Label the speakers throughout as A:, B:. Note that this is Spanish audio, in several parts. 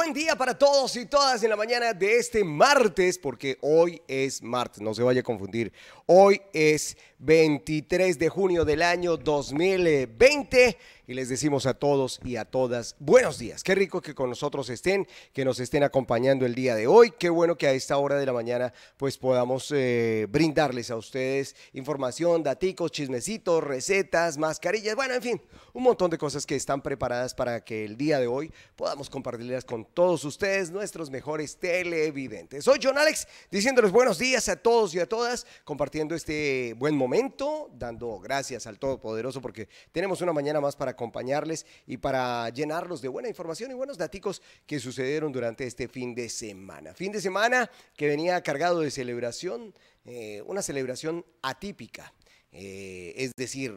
A: Buen día para todos y todas en la mañana de este martes, porque hoy es martes, no se vaya a confundir. Hoy es 23 de junio del año 2020 y les decimos a todos y a todas buenos días. Qué rico que con nosotros estén, que nos estén acompañando el día de hoy. Qué bueno que a esta hora de la mañana pues podamos eh, brindarles a ustedes información, daticos, chismecitos, recetas, mascarillas, bueno, en fin, un montón de cosas que están preparadas para que el día de hoy podamos compartirlas con todos ustedes, nuestros mejores televidentes. Soy John Alex diciéndoles buenos días a todos y a todas, compartiendo este buen momento, dando gracias al Todopoderoso porque tenemos una mañana más para acompañarles y para llenarlos de buena información y buenos daticos que sucedieron durante este fin de semana. Fin de semana que venía cargado de celebración, eh, una celebración atípica. Eh, es decir,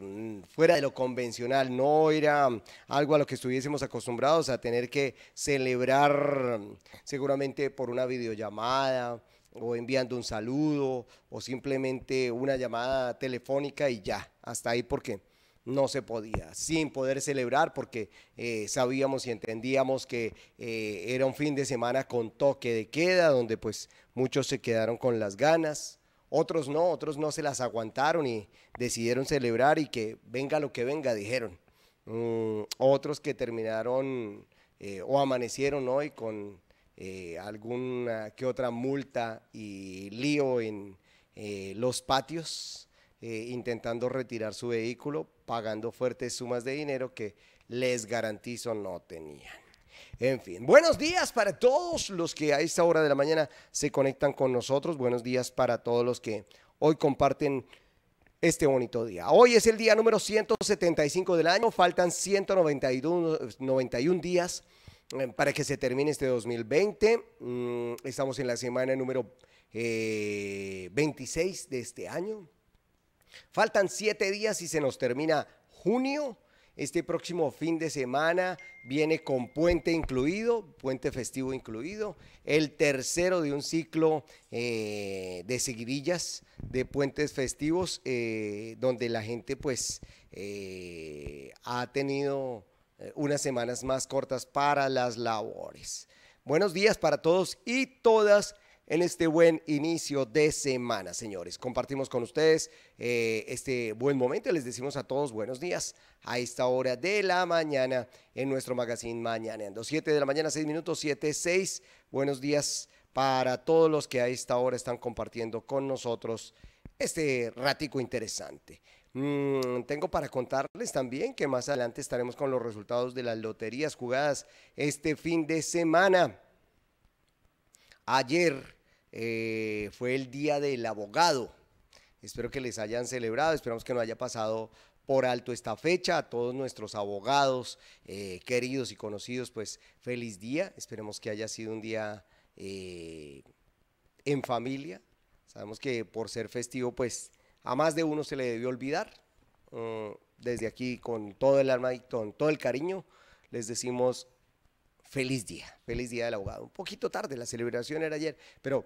A: fuera de lo convencional, no era algo a lo que estuviésemos acostumbrados a tener que celebrar mm, seguramente por una videollamada o enviando un saludo o simplemente una llamada telefónica y ya, hasta ahí porque no se podía, sin poder celebrar porque eh, sabíamos y entendíamos que eh, era un fin de semana con toque de queda, donde pues muchos se quedaron con las ganas, otros no, otros no se las aguantaron y decidieron celebrar y que venga lo que venga, dijeron. Mm, otros que terminaron eh, o amanecieron hoy con alguna que otra multa y lío en los patios. intentando retirar su vehículo pagando fuertes sumas de dinero que les garantizo no tenían. En fin, buenos días para todos los que a esta hora de la mañana se conectan con nosotros. Buenos días para todos los que hoy comparten este bonito día. Hoy es el día número 175 del año. Faltan 191 días eh, para que se termine este 2020. Mm, estamos en la semana número 26 eh, de este año. Faltan siete días y se nos termina junio. Este próximo fin de semana viene con puente incluido, puente festivo incluido, el tercero de un ciclo eh, de seguidillas de puentes festivos, eh, donde la gente pues eh, ha tenido unas semanas más cortas para las labores. Buenos días para todos y todas en este buen inicio de semana, señores. Compartimos con ustedes eh, este buen momento. Les decimos a todos buenos días a esta hora de la mañana en nuestro magazine En 7 de la mañana, 6 minutos, siete, seis. Buenos días para todos los que a esta hora están compartiendo con nosotros este ratico interesante. Mm, tengo para contarles también que más adelante estaremos con los resultados de las loterías jugadas este fin de semana. Ayer eh, fue el Día del Abogado. Espero que les hayan celebrado, esperamos que no haya pasado por alto esta fecha. A todos nuestros abogados eh, queridos y conocidos, pues feliz día. Esperemos que haya sido un día eh, en familia. Sabemos que por ser festivo, pues a más de uno se le debió olvidar. Mm, desde aquí, con todo el alma y con todo el cariño, les decimos feliz día, feliz día del abogado. Un poquito tarde, la celebración era ayer, pero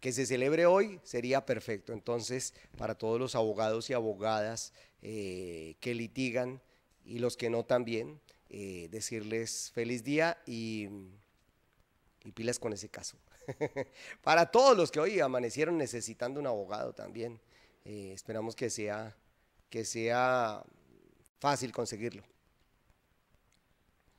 A: que se celebre hoy sería perfecto. Entonces, para todos los abogados y abogadas eh, que litigan y los que no también, eh, decirles feliz día y, y pilas con ese caso. para todos los que hoy amanecieron necesitando un abogado también, eh, esperamos que sea, que sea fácil conseguirlo.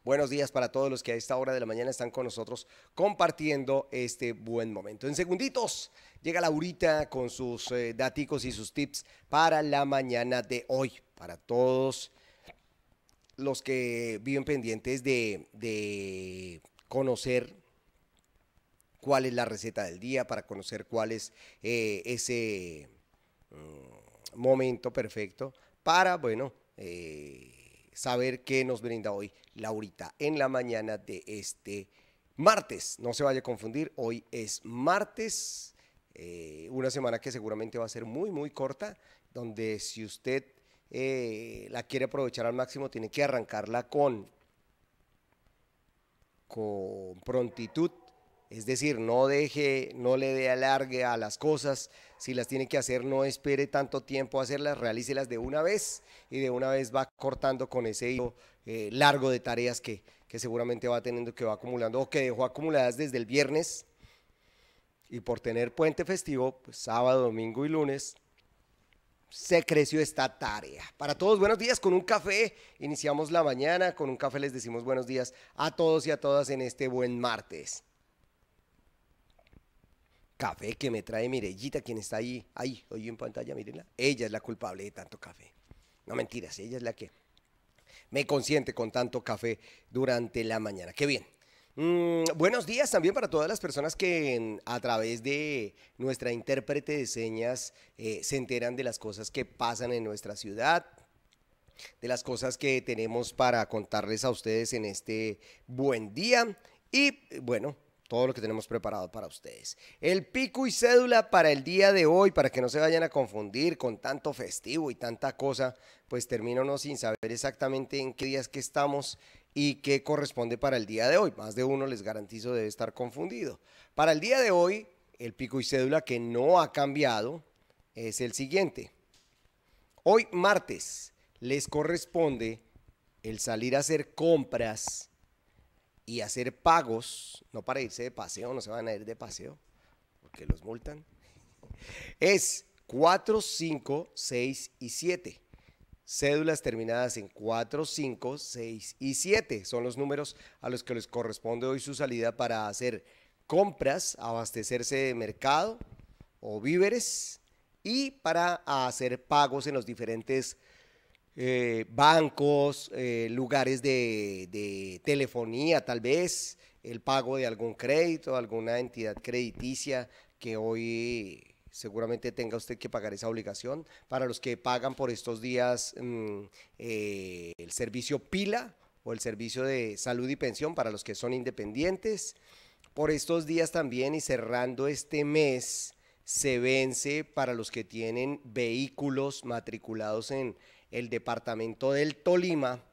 A: Buenos días para todos los que a esta hora de la mañana están con nosotros compartiendo este buen momento. En segunditos llega Laurita con sus eh, daticos y sus tips para la mañana de hoy. Para todos los que viven pendientes de, conocer cuál es la receta del día, para conocer cuál es eh, ese mm, momento perfecto para, bueno, eh, saber qué nos brinda hoy Laurita en la mañana de este martes. No se vaya a confundir, hoy es martes, eh, una semana que seguramente va a ser muy, muy corta, donde si usted eh, la quiere aprovechar al máximo, tiene que arrancarla con, con prontitud es decir, no deje, no le dé alargue a las cosas. Si las tiene que hacer, no espere tanto tiempo a hacerlas, realícelas de una vez y de una vez va cortando con ese hilo eh, largo de tareas que, que seguramente va teniendo, que va acumulando o que dejó acumuladas desde el viernes. Y por tener puente festivo, pues, sábado, domingo y lunes, se creció esta tarea. Para todos, buenos días con un café. Iniciamos la mañana con un café. Les decimos buenos días a todos y a todas en este buen martes café que me trae Mirellita, quien está ahí, ahí, hoy en pantalla, mírenla. Ella es la culpable de tanto café. No mentiras, ella es la que me consiente con tanto café durante la mañana. Qué bien. Mm, buenos días también para todas las personas que mm, a través de nuestra intérprete de señas eh, se enteran de las cosas que pasan en nuestra ciudad, de las cosas que tenemos para contarles a ustedes en este buen día. Y eh, bueno, todo lo que tenemos preparado para ustedes. El pico y cédula para el día de hoy, para que no se vayan a confundir con tanto festivo y tanta cosa, pues termino no sin saber exactamente en qué días que estamos y qué corresponde para el día de hoy. Más de uno les garantizo debe estar confundido. Para el día de hoy, el pico y cédula que no ha cambiado es el siguiente. Hoy martes les corresponde el salir a hacer compras y hacer pagos, no para irse de paseo, no se van a ir de paseo, porque los multan, es 4, 5, 6 y 7. Cédulas terminadas en 4, 5, 6 y 7 son los números a los que les corresponde hoy su salida para hacer compras, abastecerse de mercado o víveres y para hacer pagos en los diferentes eh, bancos, eh, lugares de, telefonía, tal vez, el pago de algún crédito, alguna entidad crediticia que hoy seguramente tenga usted que pagar esa obligación. Para los que pagan por estos días mm, eh, el servicio pila o el servicio de salud y pensión, para los que son independientes, por estos días también y cerrando este mes se vence para los que tienen vehículos matriculados en, el departamento del Tolima,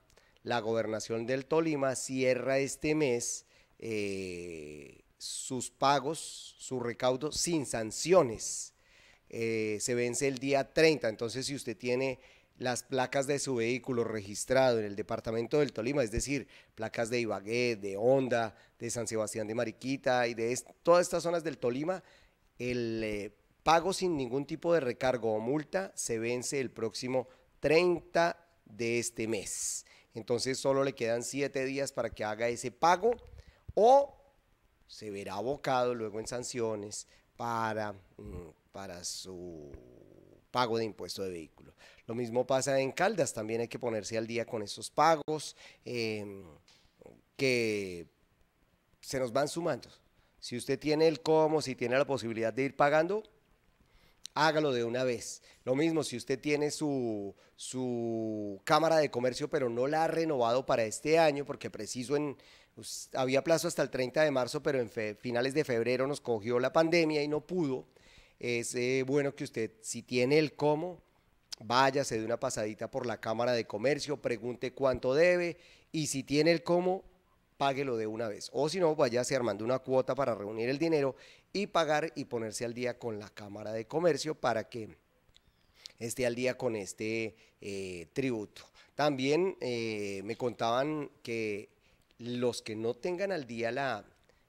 A: la gobernación del Tolima cierra este mes eh, sus pagos, su recaudo sin sanciones. Eh, se vence el día 30, entonces si usted tiene las placas de su vehículo registrado en el departamento del Tolima, es decir, placas de Ibagué, de Honda, de San Sebastián de Mariquita y de todas estas zonas del Tolima, el eh, pago sin ningún tipo de recargo o multa se vence el próximo 30 de este mes. Entonces solo le quedan 7 días para que haga ese pago o se verá abocado luego en sanciones para, mm, para su pago de impuesto de vehículo. Lo mismo pasa en Caldas, también hay que ponerse al día con esos pagos em, que se nos van sumando. Si usted tiene el cómo, si tiene la posibilidad de ir pagando, hágalo de una vez. Lo mismo si usted tiene su, su cámara de comercio, pero no la ha renovado para este año, porque preciso en, pues, había plazo hasta el 30 de marzo, pero en finales de febrero nos cogió la pandemia y no pudo. Es eh, bueno que usted, si tiene el cómo, váyase de una pasadita por la Cámara de Comercio, pregunte cuánto debe y si tiene el cómo, páguelo de una vez. O si no, váyase armando una cuota para reunir el dinero y pagar y ponerse al día con la Cámara de Comercio para que esté al día con este eh, tributo. También eh, me contaban que los que no tengan al día la,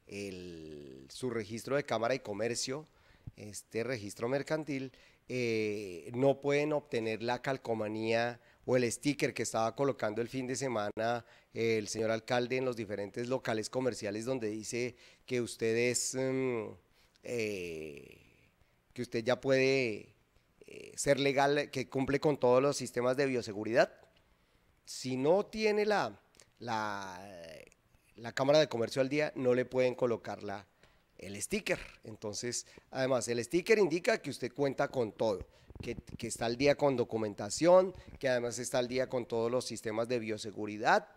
A: el, su registro de Cámara de Comercio, este registro mercantil, eh, no pueden obtener la calcomanía o el sticker que estaba colocando el fin de semana el señor alcalde en los diferentes locales comerciales donde dice que usted mm, eh, que usted ya puede eh, ser legal, que cumple con todos los sistemas de bioseguridad. Si no tiene la, la, la Cámara de Comercio al día, no le pueden colocar la, el sticker. Entonces, además, el sticker indica que usted cuenta con todo que, está al día con documentación, que además está al día con todos los sistemas de bioseguridad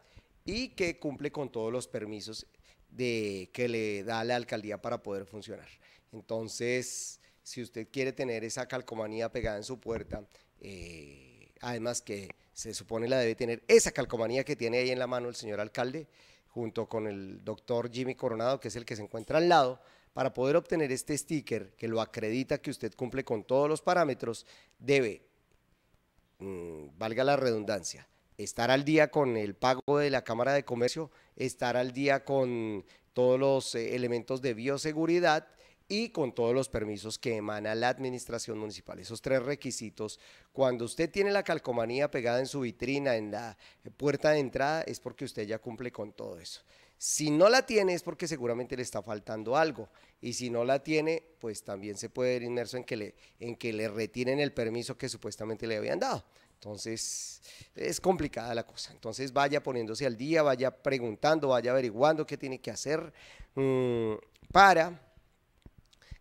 A: y que cumple con todos los permisos de, que le da la alcaldía para poder funcionar. Entonces, si usted quiere tener esa calcomanía pegada en su puerta, eh, además que se supone la debe tener esa calcomanía que tiene ahí en la mano el señor alcalde, junto con el doctor Jimmy Coronado, que es el que se encuentra al lado, para poder obtener este sticker que lo acredita que usted cumple con todos los parámetros, debe, mm, valga la redundancia, estar al día con el pago de la Cámara de Comercio, estar al día con todos los eh, elementos de bioseguridad y con todos los permisos que emana la administración municipal. Esos tres requisitos, cuando usted tiene la calcomanía pegada en su vitrina, en la eh, puerta de entrada, es porque usted ya cumple con todo eso. Si no la tiene es porque seguramente le está faltando algo. Y si no la tiene, pues también se puede ver inmerso en que le, en que le retiren el permiso que supuestamente le habían dado. Entonces, es complicada la cosa. Entonces, vaya poniéndose al día, vaya preguntando, vaya averiguando qué tiene que hacer mm, para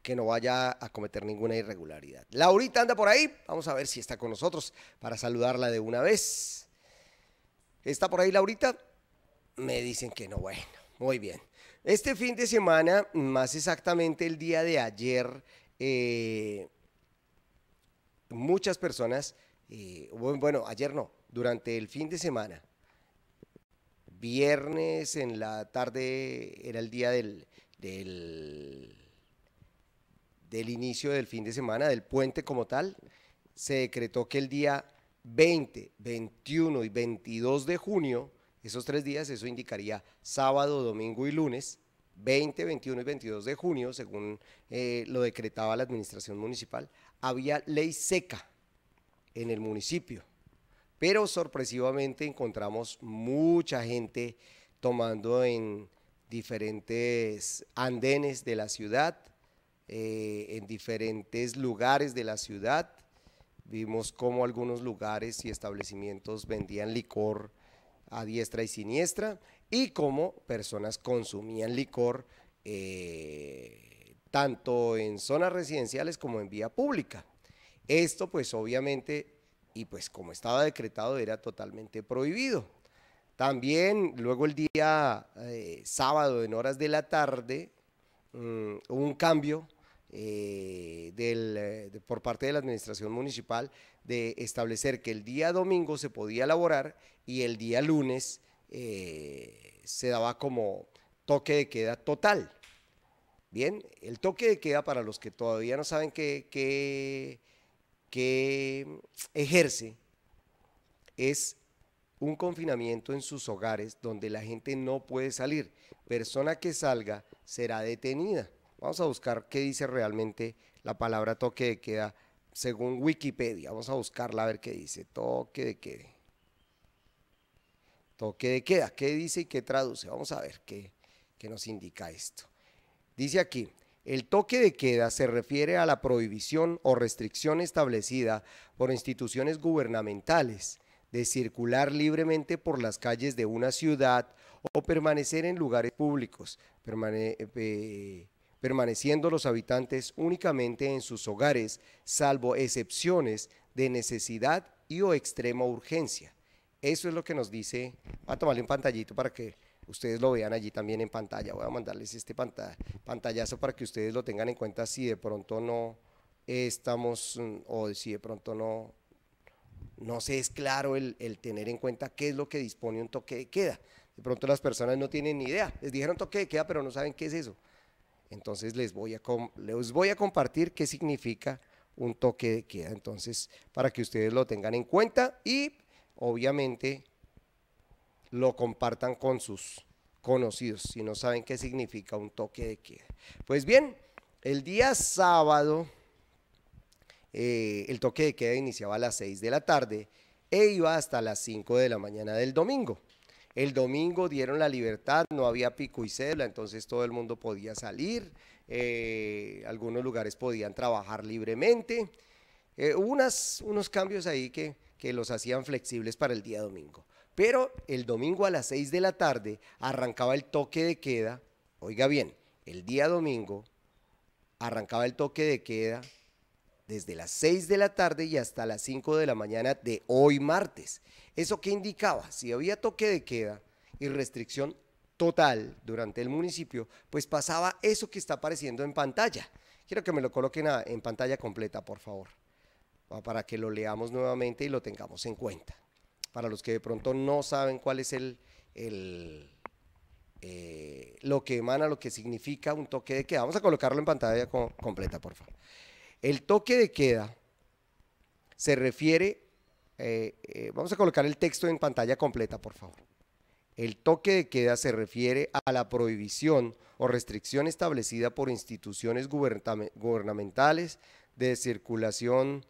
A: que no vaya a cometer ninguna irregularidad. Laurita anda por ahí, vamos a ver si está con nosotros para saludarla de una vez. ¿Está por ahí Laurita? Me dicen que no, bueno, muy bien. Este fin de semana, más exactamente el día de ayer, eh, muchas personas, eh, bueno, ayer no, durante el fin de semana, viernes en la tarde era el día del, del, del inicio del fin de semana, del puente como tal, se decretó que el día 20, 21 y 22 de junio esos tres días, eso indicaría sábado, domingo y lunes, 20, 21 y 22 de junio, según eh, lo decretaba la administración municipal, había ley seca en el municipio. Pero sorpresivamente encontramos mucha gente tomando en diferentes andenes de la ciudad, eh, en diferentes lugares de la ciudad. Vimos cómo algunos lugares y establecimientos vendían licor a diestra y siniestra y cómo personas consumían licor eh, tanto en zonas residenciales como en vía pública. Esto pues obviamente, y pues como estaba decretado, era totalmente prohibido. También luego el día eh, sábado en horas de la tarde, mm, un cambio eh, del, eh, por parte de la administración municipal de establecer que el día domingo se podía laborar y el día lunes eh, se daba como toque de queda total. Bien, el toque de queda para los que todavía no saben qué, qué ejerce es un confinamiento en sus hogares donde la gente no puede salir. Persona que salga será detenida. Vamos a buscar qué dice realmente la palabra toque de queda según Wikipedia. Vamos a buscarla a ver qué dice. Toque de queda. Toque de queda. ¿Qué dice y qué traduce? Vamos a ver qué, nos indica esto. Dice aquí, el toque de queda se refiere a la prohibición o restricción establecida por instituciones gubernamentales de circular libremente por las calles de una ciudad o permanecer en lugares públicos, eh, permaneciendo los habitantes únicamente en sus hogares, salvo excepciones de necesidad y o extrema urgencia. Eso es lo que nos dice, voy a tomarle un pantallito para que ustedes lo vean allí también en pantalla, voy a mandarles este pantallazo para que ustedes lo tengan en cuenta si de pronto no estamos, mm, o si de pronto no, no se es claro el tener en cuenta qué es lo que dispone un toque de queda. De pronto las personas no tienen ni idea, les dijeron toque de queda, pero no saben qué es eso. Entonces les voy a, les voy a compartir qué significa un toque de queda. Entonces, para que ustedes lo tengan en cuenta y obviamente lo compartan con sus conocidos si no saben qué significa un toque de queda. Pues bien, el día sábado eh, el toque de queda iniciaba a las 6 de la tarde e iba hasta las 5 de la mañana del domingo. El domingo dieron la libertad, no había pico y cedla, entonces todo el mundo podía salir, eh, algunos lugares podían trabajar libremente. Eh, hubo unos cambios ahí que, que los hacían flexibles para el día domingo. Pero el domingo a las 6 de la tarde arrancaba el toque de queda. Oiga bien, el día domingo arrancaba el toque de queda desde las 6 de la tarde y hasta las 5 de la mañana de hoy martes. ¿Eso qué indicaba? Si había toque de queda y restricción total durante el municipio, pues pasaba eso que está apareciendo en pantalla. Quiero que me lo coloquen en pantalla completa, por favor, para que lo leamos nuevamente y lo tengamos en cuenta. Para los que de pronto no saben cuál es el, eh, lo que emana, lo que significa un toque de queda. Vamos a colocarlo en pantalla completa, por favor. El toque de queda se refiere eh, eh, vamos a colocar el texto en pantalla completa, por favor. El toque de queda se refiere a la prohibición o restricción establecida por instituciones gubernamentales de circulación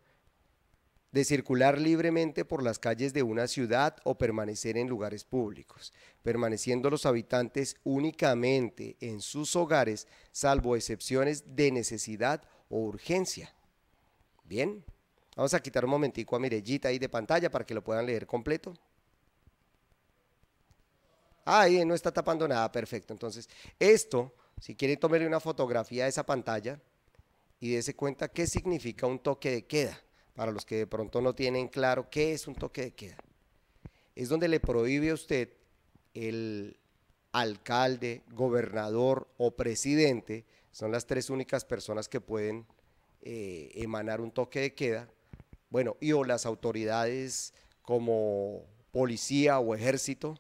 A: de circular libremente por las calles de una ciudad o permanecer en lugares públicos, permaneciendo los habitantes únicamente en sus hogares, salvo excepciones de necesidad o urgencia. Bien, Vamos a quitar un momentico a Mirellita ahí de pantalla para que lo puedan leer completo. Ahí no está tapando nada, perfecto. Entonces, esto, si quieren tomarle una fotografía a esa pantalla y dése cuenta qué significa un toque de queda, para los que de pronto no tienen claro qué es un toque de queda. Es donde le prohíbe a usted el alcalde, gobernador o presidente, son las tres únicas personas que pueden eh, emanar un toque de queda bueno, y o las autoridades como policía o ejército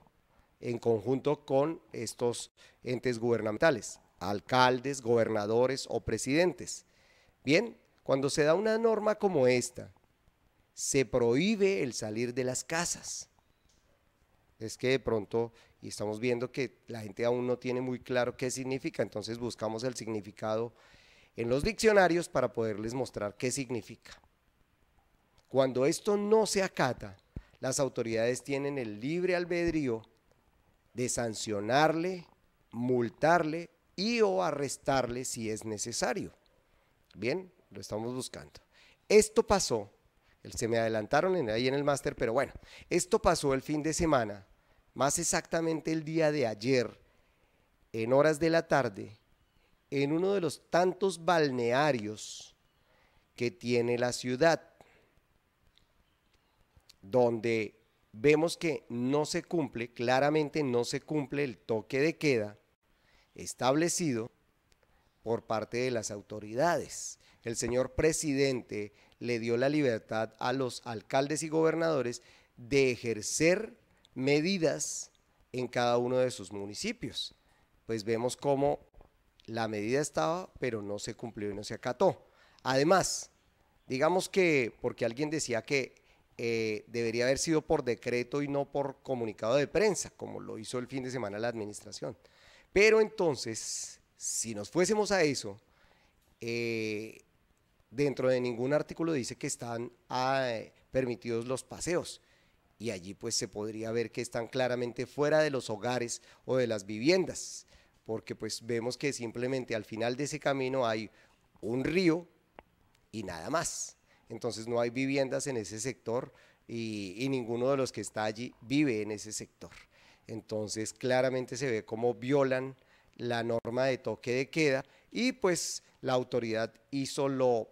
A: en conjunto con estos entes gubernamentales, alcaldes, gobernadores o presidentes. Bien, cuando se da una norma como esta, se prohíbe el salir de las casas. Es que de pronto, y estamos viendo que la gente aún no tiene muy claro qué significa, entonces buscamos el significado en los diccionarios para poderles mostrar qué significa. Cuando esto no se acata, las autoridades tienen el libre albedrío de sancionarle, multarle y o arrestarle si es necesario. Bien, lo estamos buscando. Esto pasó, se me adelantaron en, ahí en el máster, pero bueno, esto pasó el fin de semana, más exactamente el día de ayer, en horas de la tarde, en uno de los tantos balnearios que tiene la ciudad donde vemos que no se cumple, claramente no se cumple el toque de queda establecido por parte de las autoridades. El señor presidente le dio la libertad a los alcaldes y gobernadores de ejercer medidas en cada uno de sus municipios. Pues vemos cómo la medida estaba, pero no se cumplió y no se acató. Además, digamos que, porque alguien decía que eh, debería haber sido por decreto y no por comunicado de prensa, como lo hizo el fin de semana la administración. Pero entonces, si nos fuésemos a eso, eh, dentro de ningún artículo dice que están ah, permitidos los paseos. Y allí pues se podría ver que están claramente fuera de los hogares o de las viviendas, porque pues vemos que simplemente al final de ese camino hay un río y nada más entonces no hay viviendas en ese sector y, ninguno de los que está allí vive en ese sector. Entonces claramente se ve cómo violan la norma de toque de queda y pues la autoridad hizo lo,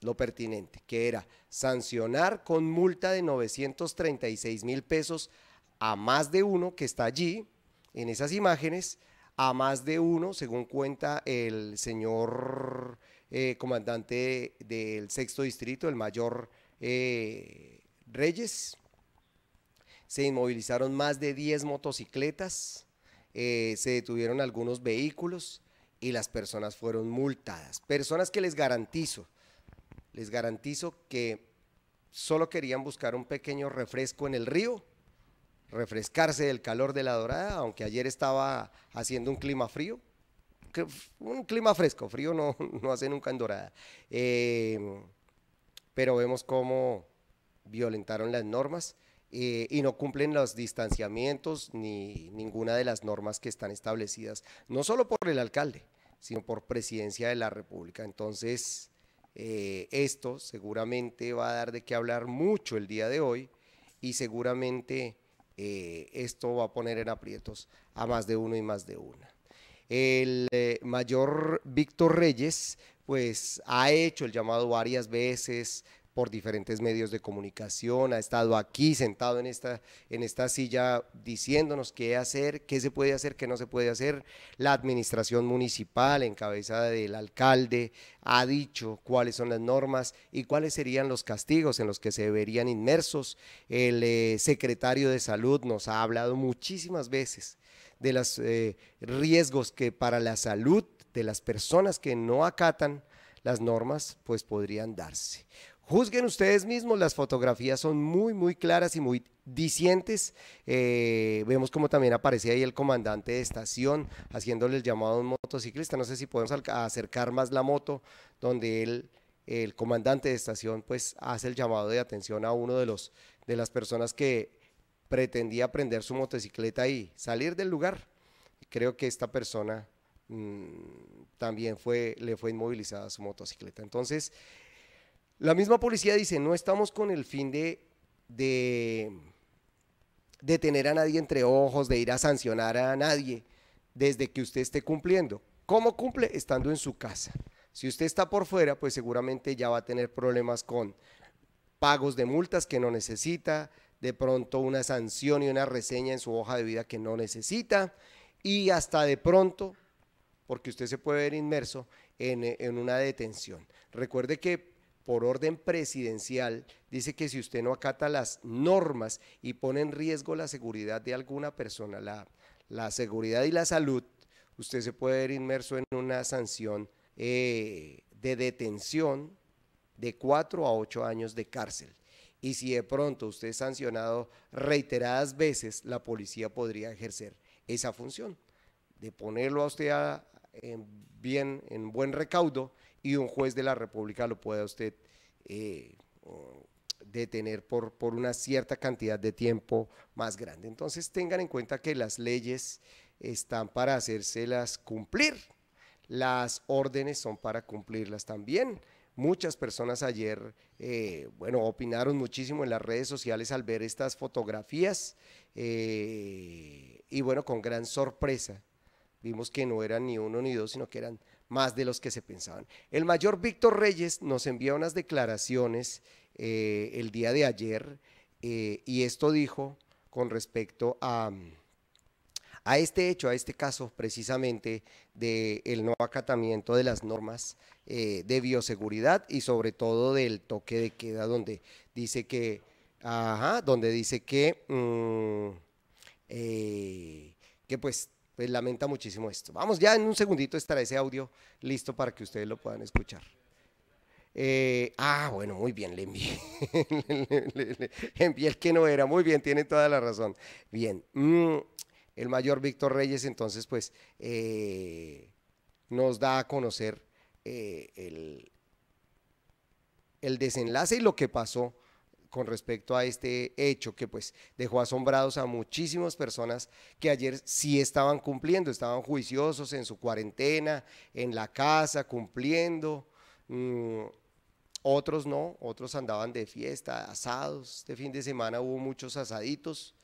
A: lo pertinente, que era sancionar con multa de 936 mil pesos a más de uno que está allí en esas imágenes, a más de uno, según cuenta el señor eh, comandante del sexto distrito, el mayor eh, Reyes. Se inmovilizaron más de 10 motocicletas, eh, se detuvieron algunos vehículos y las personas fueron multadas. Personas que les garantizo, les garantizo que solo querían buscar un pequeño refresco en el río, refrescarse del calor de la dorada, aunque ayer estaba haciendo un clima frío, un clima fresco, frío no, no hace nunca en Dorada. Em, pero vemos cómo violentaron las normas eh, y no cumplen los distanciamientos ni ninguna de las normas que están establecidas, no solo por el alcalde, sino por presidencia de la República. Entonces, eh, esto seguramente va a dar de qué hablar mucho el día de hoy y seguramente eh, esto va a poner en aprietos a más de uno y más de una. El eh, mayor Víctor Reyes, pues ha hecho el llamado varias veces por diferentes medios de comunicación, ha estado aquí sentado en esta, en esta silla diciéndonos qué hacer, qué se puede hacer, qué no se puede hacer. La administración municipal, encabezada del alcalde, ha dicho cuáles son las normas y cuáles serían los castigos en los que se verían inmersos. El eh, secretario de salud nos ha hablado muchísimas veces de los eh, riesgos que para la salud de las personas que no acatan las normas, pues podrían darse. Juzguen ustedes mismos, las fotografías son muy, muy claras y muy dicientes. Eh, vemos como también aparece ahí el comandante de estación haciéndole el llamado a un motociclista. No sé si podemos acercar más la moto, donde él, el comandante de estación, pues hace el llamado de atención a uno de los de las personas que pretendía prender su motocicleta y salir del lugar. Creo que esta persona mm, también fue, le fue inmovilizada su motocicleta. Entonces, la misma policía dice, no estamos con el fin de, de, de tener a nadie entre ojos, de ir a sancionar a nadie desde que usted esté cumpliendo. ¿Cómo cumple? Estando en su casa. Si usted está por fuera, pues seguramente ya va a tener problemas con pagos de multas que no necesita, de pronto una sanción y una reseña en su hoja de vida que no necesita y hasta de pronto, porque usted se puede ver inmerso eh, en, una detención. Recuerde que por orden presidencial, dice que si usted no acata las normas y pone en riesgo la seguridad de alguna persona, la, la seguridad y la salud, usted se puede ver inmerso en una sanción eh, de detención de cuatro a ocho años de cárcel y si de pronto usted es sancionado reiteradas veces, la policía podría ejercer esa función de ponerlo a usted en, bien, en buen recaudo y un juez de la República lo pueda usted eh, detener por, por una cierta cantidad de tiempo más grande. Entonces tengan en cuenta que las leyes están para hacérselas cumplir, las órdenes son para cumplirlas también. Muchas personas ayer, eh, bueno, opinaron muchísimo en las redes sociales al ver estas fotografías eh, y bueno, con gran sorpresa vimos que no eran ni uno ni dos, sino que eran más de los que se pensaban. El mayor Víctor Reyes nos envió unas declaraciones eh, el día de ayer y esto dijo con respecto a a este hecho, a este caso precisamente del no acatamiento de las normas eh, de bioseguridad y sobre todo del toque de queda donde dice que, ajá, donde dice que, mm, eh, que pues, pues, lamenta muchísimo esto. Vamos, ya en un segundito estará ese audio listo para que ustedes lo puedan escuchar. Eh, ah, bueno, muy bien, le envié, le, envié el que no era. Muy bien, tiene toda la razón. Bien. Mm, el mayor Víctor Reyes, entonces pues eh, nos da a conocer eh, el, desenlace y lo que pasó con respecto a este hecho que pues dejó asombrados a muchísimas personas que ayer sí estaban cumpliendo, estaban juiciosos en su cuarentena, en la casa, cumpliendo. Mm, otros no, otros andaban de fiesta, asados. Este fin de semana hubo muchos asaditos.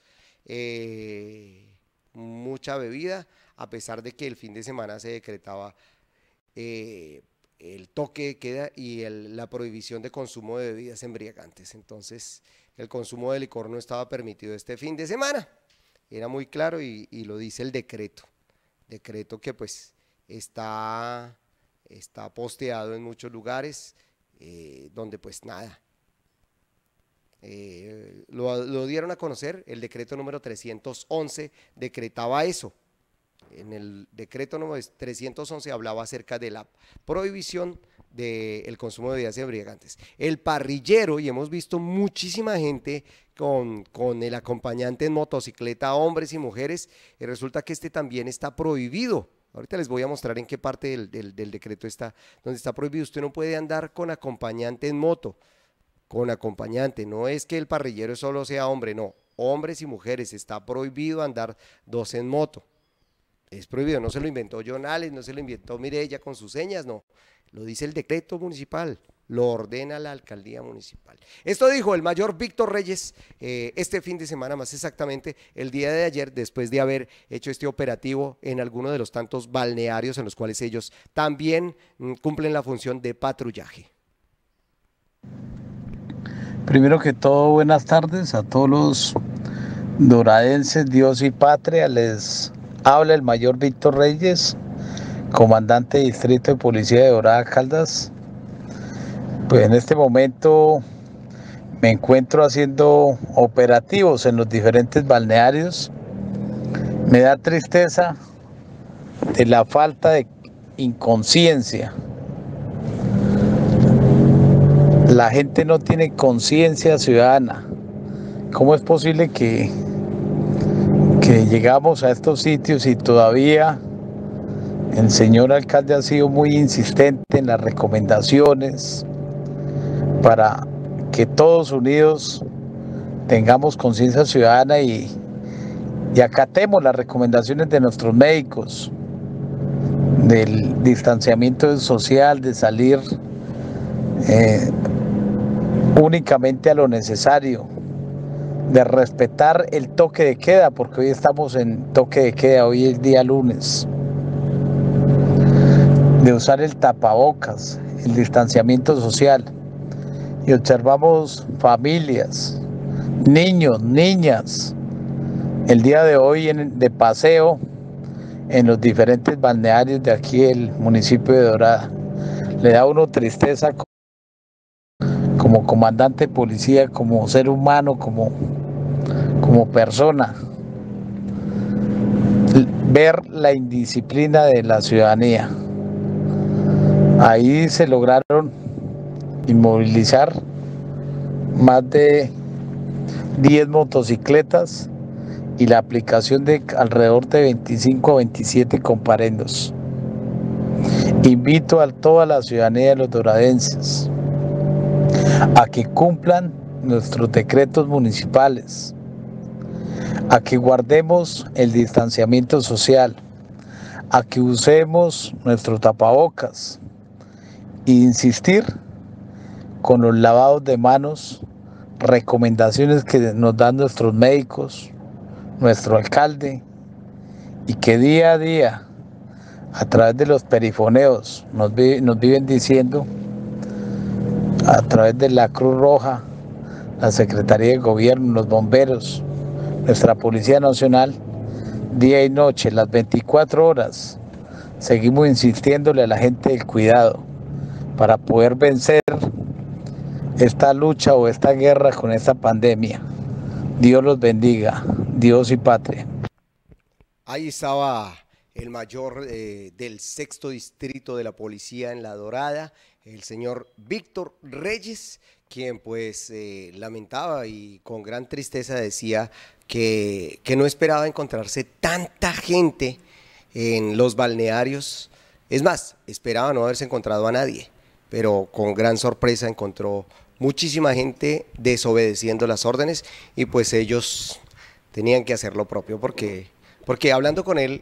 A: Eh, mucha bebida, a pesar de que el fin de semana se decretaba eh, el toque de queda y la prohibición de consumo de bebidas embriagantes. Entonces, el consumo de licor no estaba permitido este fin de semana. Era muy claro y, lo dice el decreto. Decreto que pues está, está posteado en muchos lugares, eh, donde pues nada, eh, lo, dieron a conocer, el decreto número 311 decretaba eso. En el decreto número 311 hablaba acerca de la prohibición del consumo de bebidas embriagantes. El parrillero, y hemos visto muchísima gente con, con, el acompañante en motocicleta, hombres y mujeres, y resulta que este también está prohibido. Ahorita les voy a mostrar en qué parte del, del, del decreto está, donde está prohibido. Usted no puede andar con acompañante en moto con acompañante. No es que el parrillero solo sea hombre, no. Hombres y mujeres, está prohibido andar dos en moto. Es prohibido, no se lo inventó Jonales, no se lo inventó Mirella con sus señas, no. Lo dice el decreto municipal, lo ordena la alcaldía municipal. Esto dijo el mayor Víctor Reyes eh, este fin de semana, más exactamente el día de ayer, después de haber hecho este operativo en alguno de los tantos balnearios en los cuales ellos también mm, cumplen la función de patrullaje.
B: Primero que todo, buenas tardes a todos los doradenses, Dios y Patria. Les habla el mayor Víctor Reyes, comandante de Distrito de Policía de Dorada Caldas. Pues en este momento me encuentro haciendo operativos en los diferentes balnearios. Me da tristeza de la falta de inconsciencia la gente no tiene conciencia ciudadana. ¿Cómo es posible que, que llegamos a estos sitios y todavía el señor alcalde ha sido muy insistente en las recomendaciones para que todos unidos tengamos conciencia ciudadana y, acatemos las recomendaciones de nuestros médicos, del distanciamiento social, de salir eh, únicamente a lo necesario, de respetar el toque de queda, porque hoy estamos en toque de queda, hoy es día lunes, de usar el tapabocas, el distanciamiento social, y observamos familias, niños, niñas, el día de hoy de paseo en los diferentes balnearios de aquí el municipio de Dorada. Le da uno tristeza como comandante de policía, como ser humano, como, como persona. Ver la indisciplina de la ciudadanía. Ahí se lograron inmovilizar más de 10 motocicletas y la aplicación de alrededor de 25 a 27 comparendos. Invito a toda la ciudadanía de los doradenses a que cumplan nuestros decretos municipales, a que guardemos el distanciamiento social, a que usemos nuestros tapabocas e insistir con los lavados de manos, recomendaciones que nos dan nuestros médicos, nuestro alcalde, y que día a día, a través de los perifoneos, nos, nos viven diciendo a través de la Cruz Roja, la Secretaría de Gobierno, los bomberos, nuestra Policía Nacional, día y noche, las 24 horas. Seguimos insistiéndole a la gente el cuidado para poder vencer esta lucha o esta guerra con esta pandemia. Dios los bendiga, Dios y patria.
A: Ahí estaba el mayor eh, del sexto distrito de la policía en La Dorada el señor Víctor Reyes, quien pues eh, lamentaba y con gran tristeza decía que, no esperaba encontrarse tanta gente en los balnearios. Es más, esperaba no haberse encontrado a nadie, pero con gran sorpresa encontró muchísima gente desobedeciendo las órdenes y pues ellos tenían que hacer lo propio porque porque hablando con él,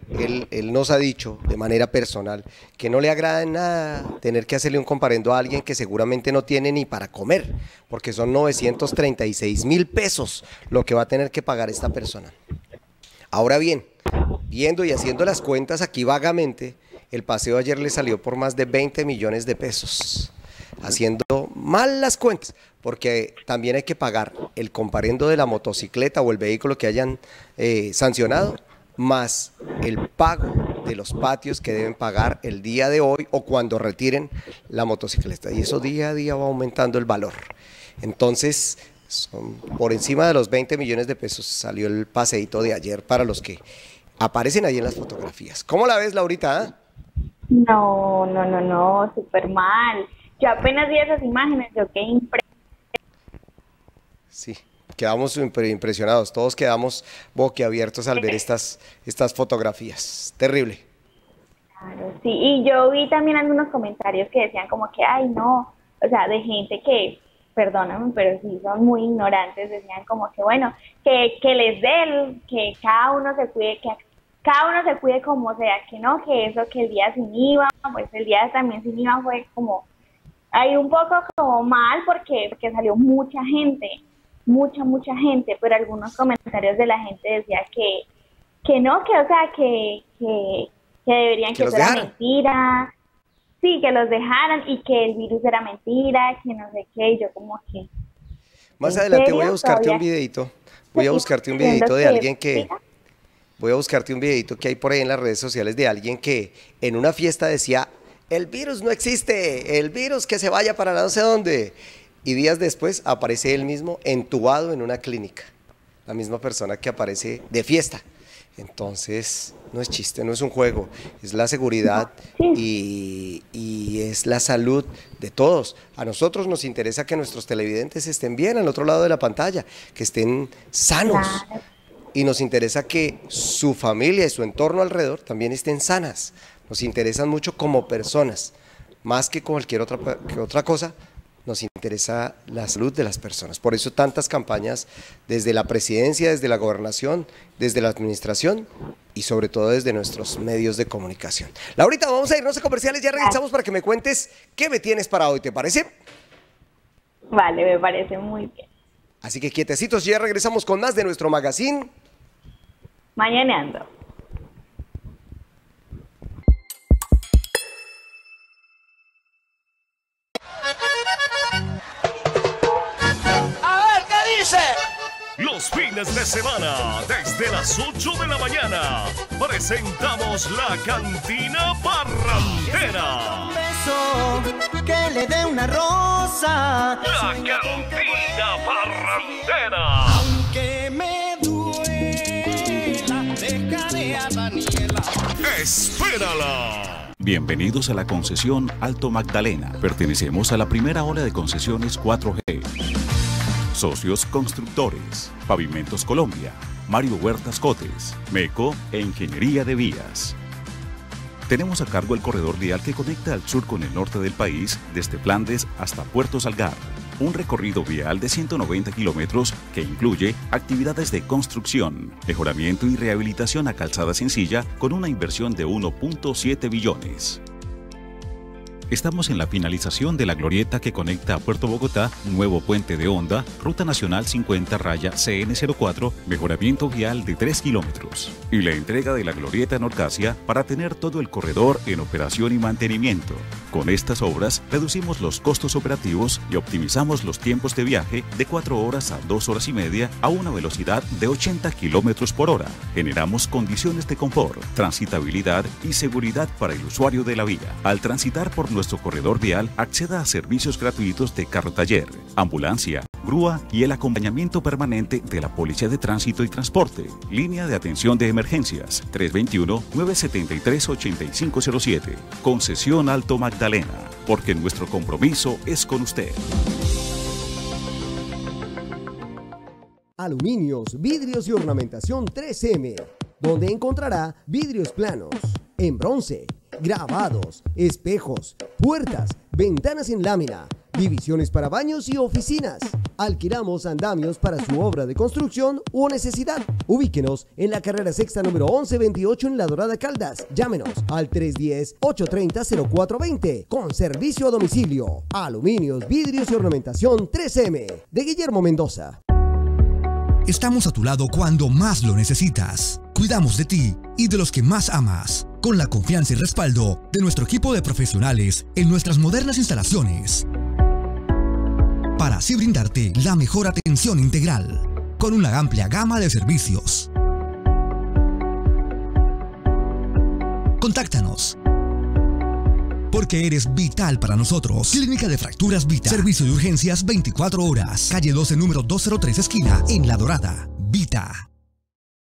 A: él, nos ha dicho de manera personal que no le agrada en nada tener que hacerle un comparendo a alguien que seguramente no tiene ni para comer, porque son 936 mil pesos lo que va a tener que pagar esta persona. Ahora bien, viendo y haciendo las cuentas aquí vagamente, el paseo ayer le salió por más de 20 millones de pesos, haciendo mal las cuentas, porque también hay que pagar el comparendo de la motocicleta o el vehículo que hayan eh, sancionado más el pago de los patios que deben pagar el día de hoy o cuando retiren la motocicleta. Y eso día a día va aumentando el valor. Entonces, por encima de los 20 millones de pesos salió el paseíto de ayer para los que aparecen ahí en las fotografías. ¿Cómo la ves, Laurita? Ah?
C: No, no, no, no, súper mal. Yo apenas vi esas imágenes, yo qué impresión.
A: Sí quedamos impresionados, todos quedamos boquiabiertos al ver estas, estas fotografías. Terrible.
C: Claro, sí, y yo vi también algunos comentarios que decían como que, ay, no, o sea, de gente que, perdóname, pero sí son muy ignorantes, decían como que, bueno, que, les dé, que cada uno se cuide, que cada uno se cuide como sea, que no, que eso, que el día sin IVA, pues el día también sin IVA fue como, hay un poco como mal porque, porque salió mucha gente, mucha, mucha gente, pero algunos comentarios de la gente decía que, que no, que o sea, que, que, deberían que, eso era mentira, sí, que los dejaran y que el virus era mentira, que no sé qué, yo como que...
A: Más adelante voy a buscarte un videito, voy a buscarte un videito de alguien que... Voy a buscarte un videito que hay por ahí en las redes sociales de alguien que en una fiesta decía, el virus no existe, el virus que se vaya para no sé dónde y días después aparece él mismo entubado en una clínica, la misma persona que aparece de fiesta. Entonces, no es chiste, no es un juego, es la seguridad y, es la salud de todos. A nosotros nos interesa que nuestros televidentes estén bien al otro lado de la pantalla, que estén sanos. Y nos interesa que su familia y su entorno alrededor también estén sanas. Nos interesan mucho como personas, más que cualquier otra, que otra cosa, nos interesa la salud de las personas. Por eso tantas campañas desde la presidencia, desde la gobernación, desde la administración y sobre todo desde nuestros medios de comunicación. Laurita, vamos a irnos a comerciales, ya regresamos para que me cuentes qué me tienes para hoy, ¿te parece? Vale,
C: me parece muy bien.
A: Así que quietecitos, ya regresamos con más de nuestro magazine.
C: Mañaneando.
D: fines de semana, desde las 8 de la mañana, presentamos la cantina barrantera.
A: Un beso, que le dé una rosa. La
D: cantina barrantera. Aunque me duela, dejaré a Daniela. Espérala. Bienvenidos a la concesión Alto Magdalena. Pertenecemos a la primera ola de concesiones 4G. Socios Constructores, Pavimentos Colombia, Mario Huertas Cotes, MECO e Ingeniería de Vías. Tenemos a cargo el corredor vial que conecta al sur con el norte del país, desde Flandes hasta Puerto Salgar. Un recorrido vial de 190 kilómetros que incluye actividades de construcción, mejoramiento y rehabilitación a calzada sencilla con una inversión de 1.7 billones. Estamos en la finalización de la glorieta que conecta a Puerto Bogotá, nuevo puente de onda, Ruta Nacional 50 raya CN04, mejoramiento vial de 3 kilómetros. Y la entrega de la glorieta Norcasia Orcasia para tener todo el corredor en operación y mantenimiento. Con estas obras reducimos los costos operativos y optimizamos los tiempos de viaje de 4 horas a 2 horas y media a una velocidad de 80 kilómetros por hora. Generamos condiciones de confort, transitabilidad y seguridad para el usuario de la vía. Al transitar por nuestra nuestro corredor vial acceda a servicios gratuitos de carro taller, ambulancia, grúa y el acompañamiento permanente de la Policía de Tránsito y Transporte. Línea de atención de emergencias 321-973-8507. Concesión Alto Magdalena, porque nuestro compromiso es con usted.
A: Aluminios, vidrios y ornamentación 3M, donde encontrará vidrios planos en bronce grabados, espejos, puertas, ventanas en lámina, divisiones para baños y oficinas. Alquilamos andamios para su obra de construcción o necesidad. Ubíquenos en la carrera sexta número 1128 en La Dorada Caldas. Llámenos al 310-830-0420 con servicio a domicilio. Aluminios, vidrios y ornamentación 3M de Guillermo Mendoza.
E: Estamos a tu lado cuando más lo necesitas. Cuidamos de ti y de los que más amas, con la confianza y respaldo de nuestro equipo de profesionales en nuestras modernas instalaciones. Para así brindarte la mejor atención integral, con una amplia gama de servicios. Contáctanos porque eres vital para nosotros. Clínica de Fracturas Vita. Servicio de urgencias 24 horas. Calle 12, número 203, esquina, en La Dorada. Vita.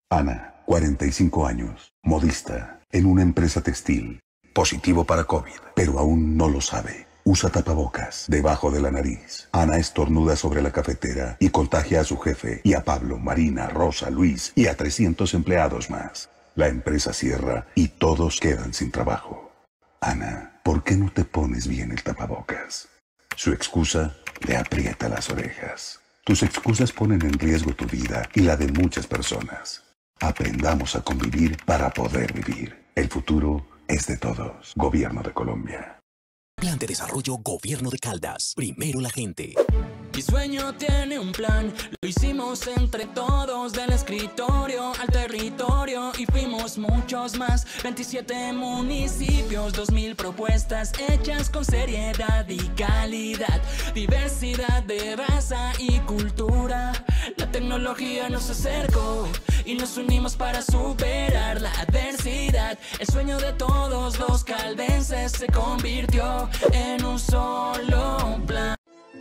F: Ana, 45 años, modista, en una empresa textil, positivo para COVID, pero aún no lo sabe. Usa tapabocas debajo de la nariz. Ana estornuda sobre la cafetera y contagia a su jefe y a Pablo, Marina, Rosa, Luis y a 300 empleados más. La empresa cierra y todos quedan sin trabajo. Ana ¿Por qué no te pones bien el tapabocas? Su excusa le aprieta las orejas. Tus excusas ponen en riesgo tu vida y la de muchas personas. Aprendamos a convivir para poder vivir. El futuro es de todos. Gobierno de
G: Colombia. Plan de desarrollo Gobierno de Caldas. Primero la gente. Mi
C: sueño tiene un plan, lo hicimos entre todos, del escritorio al territorio y fuimos muchos más. 27 municipios, 2000 propuestas hechas con seriedad y calidad. Diversidad de raza y cultura. La tecnología nos acercó y nos unimos para superar la adversidad. El sueño de todos los caldenses se convirtió en un solo plan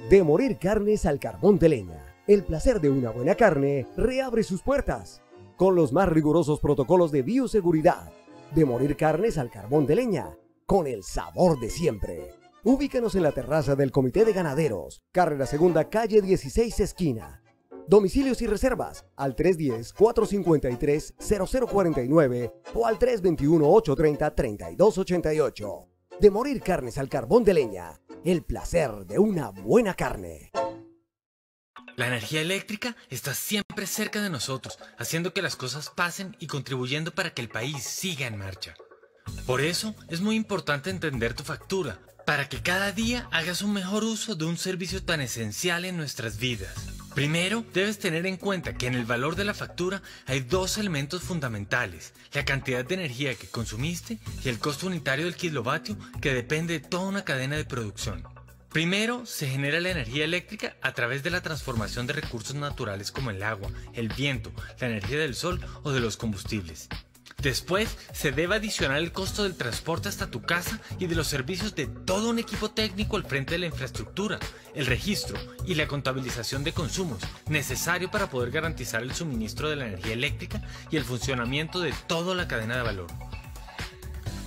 A: de morir carnes al carbón de leña. El placer de una buena carne reabre sus puertas con los más rigurosos protocolos de bioseguridad. De morir carnes al carbón de leña con el sabor de siempre. Ubícanos en la terraza del Comité de Ganaderos, carrera segunda, calle 16, esquina. Domicilios y reservas al 310-453-0049 o al 321-830-3288. De morir carnes al carbón de leña el placer de una buena carne.
H: La energía eléctrica está siempre cerca de nosotros, haciendo que las cosas pasen y contribuyendo para que el país siga en marcha. Por eso es muy importante entender tu factura, para que cada día hagas un mejor uso de un servicio tan esencial en nuestras vidas. Primero, debes tener en cuenta que en el valor de la factura hay dos elementos fundamentales, la cantidad de energía que consumiste y el costo unitario del kilovatio que depende de toda una cadena de producción. Primero, se genera la energía eléctrica a través de la transformación de recursos naturales como el agua, el viento, la energía del sol o de los combustibles. Después, se debe adicionar el costo del transporte hasta tu casa y de los servicios de todo un equipo técnico al frente de la infraestructura, el registro y la contabilización de consumos, necesario para poder garantizar el suministro de la energía eléctrica y el funcionamiento de toda la cadena de valor.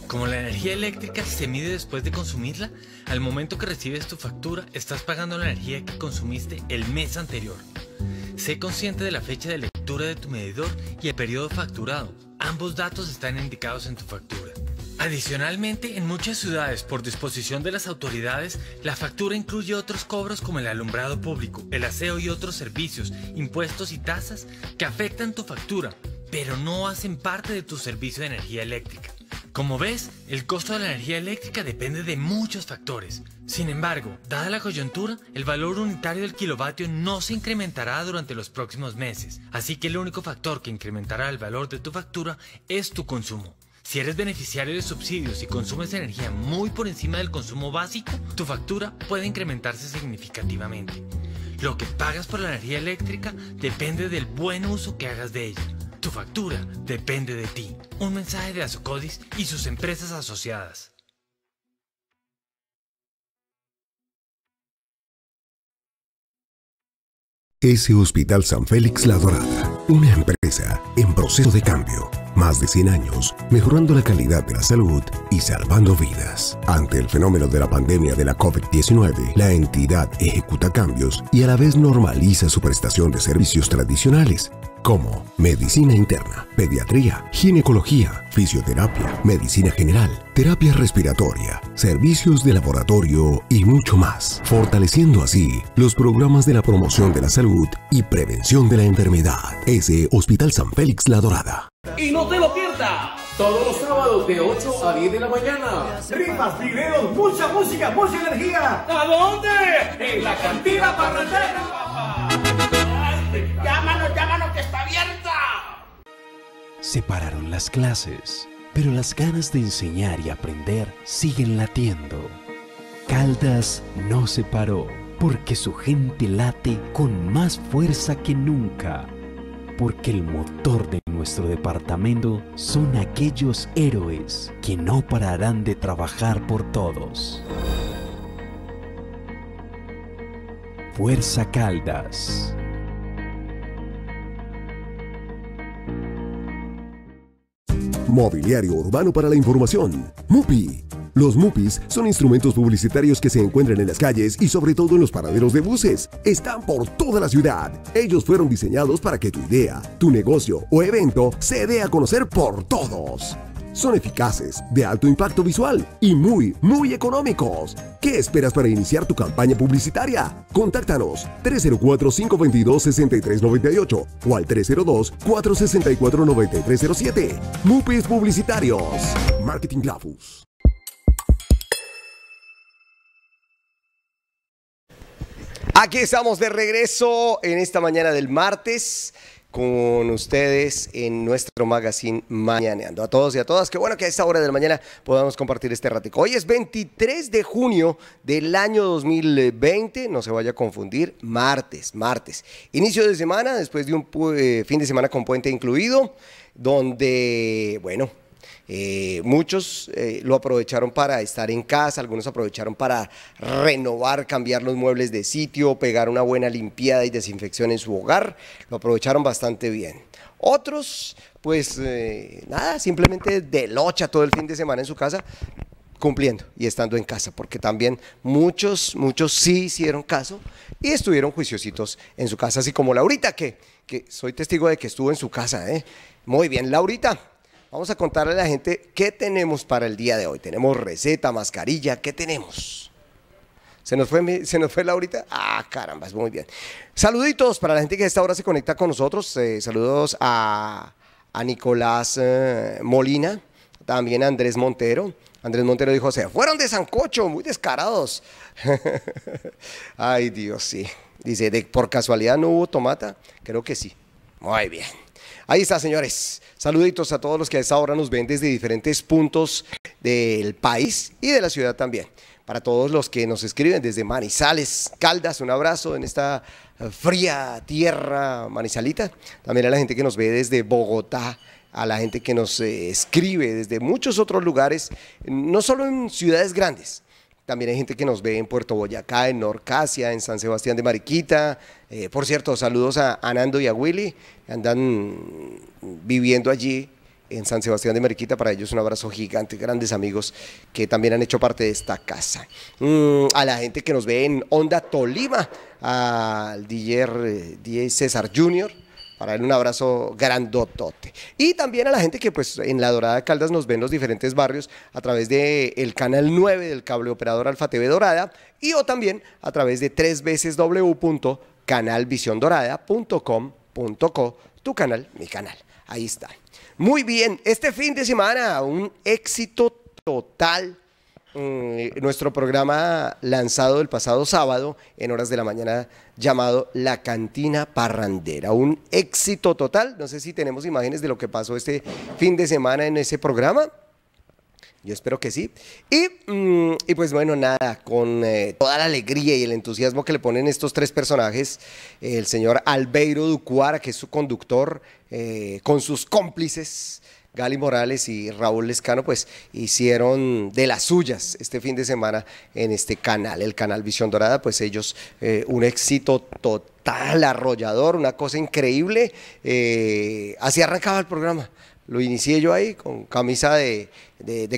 H: Como la energía eléctrica se mide después de consumirla, al momento que recibes tu factura estás pagando la energía que consumiste el mes anterior. Sé consciente de la fecha de lectura de tu medidor y el periodo facturado Ambos datos están indicados en tu factura. Adicionalmente, en muchas ciudades, por disposición de las autoridades, la factura incluye otros cobros como el alumbrado público, el aseo y otros servicios, impuestos y tasas que afectan tu factura, pero no hacen parte de tu servicio de energía eléctrica. Como ves, el costo de la energía eléctrica depende de muchos factores. Sin embargo, dada la coyuntura, el valor unitario del kilovatio no se incrementará durante los próximos meses, así que el único factor que incrementará el valor de tu factura es tu consumo. Si eres beneficiario de subsidios y consumes energía muy por encima del consumo básico, tu factura puede incrementarse significativamente. Lo que pagas por la energía eléctrica depende del buen uso que hagas de ella. Tu factura depende de ti. Un mensaje de Azocodis y sus empresas asociadas.
G: S. Hospital San Félix La Dorada, una empresa en proceso de cambio más de 100 años, mejorando la calidad de la salud y salvando vidas. Ante el fenómeno de la pandemia de la COVID-19, la entidad ejecuta cambios y a la vez normaliza su prestación de servicios tradicionales como medicina interna, pediatría, ginecología, fisioterapia, medicina general, terapia respiratoria, servicios de laboratorio y mucho más, fortaleciendo así los programas de la promoción de la salud y prevención de la enfermedad. S. Hospital San Félix La Dorada.
B: Y no te lo pierdas. Todos los sábados de 8 a 10 de la mañana. Rimas,
E: videos, mucha música, mucha energía. ¿A dónde? En la cantina
B: parrandera, Llámalo, Llámanos, llámanos que está abierta.
G: Separaron las clases, pero las ganas de enseñar y aprender siguen latiendo. Caldas no se paró, porque su gente late con más fuerza que nunca porque el motor de nuestro departamento son aquellos héroes que no pararán de trabajar por todos. Fuerza Caldas. Mobiliario urbano para la información. MUPI los mupis son instrumentos publicitarios que se encuentran en las calles y sobre todo en los paraderos de buses. Están por toda la ciudad. Ellos fueron diseñados para que tu idea, tu negocio o evento se dé a conocer por todos. Son eficaces, de alto impacto visual y muy, muy económicos. ¿Qué esperas para iniciar tu campaña publicitaria? Contáctanos 304-522-6398 o al 302-464-9307. Mupis Publicitarios. Marketing Glafus.
A: Aquí estamos de regreso en esta mañana del martes con ustedes en nuestro magazine Mañaneando. A todos y a todas, qué bueno que a esta hora de la mañana podamos compartir este ratico. Hoy es 23 de junio del año 2020, no se vaya a confundir, martes, martes. Inicio de semana, después de un eh, fin de semana con puente incluido, donde, bueno, eh, muchos eh, lo aprovecharon para estar en casa, algunos aprovecharon para renovar, cambiar los muebles de sitio, pegar una buena limpiada y desinfección en su hogar. Lo aprovecharon bastante bien. Otros, pues eh, nada, simplemente de locha todo el fin de semana en su casa, cumpliendo y estando en casa, porque también muchos, muchos sí hicieron caso y estuvieron juiciositos en su casa, así como Laurita, que, que soy testigo de que estuvo en su casa. ¿eh? Muy bien, Laurita, Vamos a contarle a la gente qué tenemos para el día de hoy. Tenemos receta, mascarilla, ¿qué tenemos? ¿Se nos fue, se nos fue Laurita? Ah, caramba, es muy bien. Saluditos para la gente que a esta hora se conecta con nosotros. Eh, saludos a, Nicolás eh, Molina, también a Andrés Montero. Andrés Montero dijo, o sea, fueron de Sancocho, muy descarados. Ay, Dios, sí. Dice, ¿por casualidad no hubo tomata? Creo que sí. Muy bien. Ahí está, señores. Saluditos a todos los que a esta hora nos ven desde diferentes puntos del país y de la ciudad también. Para todos los que nos escriben desde Manizales, Caldas, un abrazo en esta eh, fría tierra manizalita. También a la gente que nos ve desde Bogotá, a la gente que nos eh, escribe desde muchos otros lugares, no solo en ciudades grandes, también hay gente que nos ve en Puerto Boyacá, en Norcasia, en San Sebastián de Mariquita. Eh, por cierto, saludos a Anando y a Willy. Andan viviendo allí en San Sebastián de Mariquita. Para ellos un abrazo gigante, grandes amigos que también han hecho parte de esta casa. Mm, a la gente que nos ve en Onda Tolima, al DJ, eh, César Jr., para darle un abrazo grandotote. Y también a la gente que pues en La Dorada Caldas nos ven los diferentes barrios a través del canal 9 del cable operador Alfa TV Dorada y o también a través de tres veces www.canalvisiondorada.com.co, tu canal, mi canal. Ahí está. Muy bien, este fin de semana un éxito total eh, nuestro programa lanzado el pasado sábado en horas de la mañana llamado La Cantina Parrandera. Un éxito total. No sé si tenemos imágenes de lo que pasó este fin de semana en ese programa. Yo espero que sí. Y, mm, pues bueno, nada, con eh, toda la alegría y el entusiasmo que le ponen estos tres personajes, el señor Albeiro Ducuara, que es su conductor, eh, con sus cómplices, Gali Morales y Raúl Lescano, pues hicieron de las suyas este fin de semana en este canal, el canal Visión Dorada, pues ellos eh, un éxito total, arrollador, una cosa increíble. Eh, así arrancaba el programa. Lo inicié yo ahí con camisa de,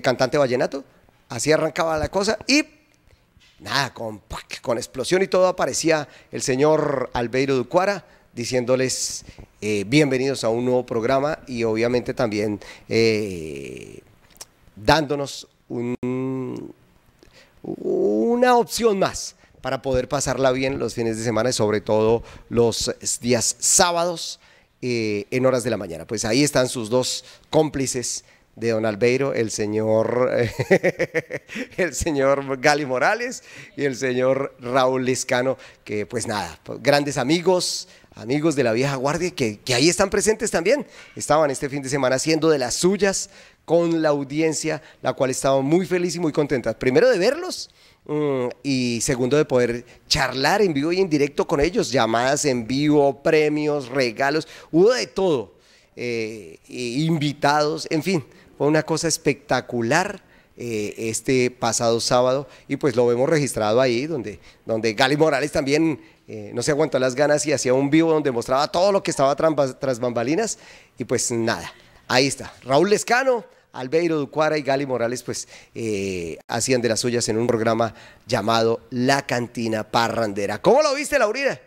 A: cantante vallenato. Así arrancaba la cosa y nada, con, con explosión y todo aparecía el señor Albeiro Ducuara diciéndoles eh, bienvenidos a un nuevo programa y obviamente también eh, dándonos una opción más para poder pasarla bien los fines de semana y sobre todo los días sábados eh, en horas de la mañana. Pues ahí están sus dos cómplices de Don Albeiro, el señor, el señor Gali Morales y el señor Raúl Liscano, que pues nada, pues grandes amigos, amigos de la vieja guardia que, ahí están presentes también. Estaban este fin de semana haciendo de las suyas con la audiencia, la cual estaba muy feliz y muy contenta. Primero de verlos, mm, y segundo de poder charlar en vivo y en directo con ellos, llamadas en vivo, premios, regalos, hubo de todo, eh, e invitados, en fin, fue una cosa espectacular eh, este pasado sábado y pues lo vemos registrado ahí donde, donde Gali Morales también eh, no se aguantó las ganas y hacía un vivo donde mostraba todo lo que estaba tras, tras bambalinas y pues nada, ahí está. Raúl Lescano. Albeiro Ducuara y Gali Morales pues eh, hacían de las suyas en un programa llamado La Cantina Parrandera. ¿Cómo lo viste, Laurita?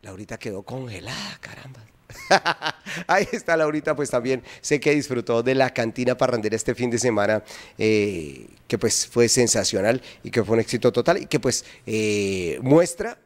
A: Laurita quedó congelada, caramba. Ahí está Laurita, pues también sé que disfrutó de la cantina parrandera este fin de semana, eh, que pues fue sensacional y que fue un éxito total y que pues eh, muestra...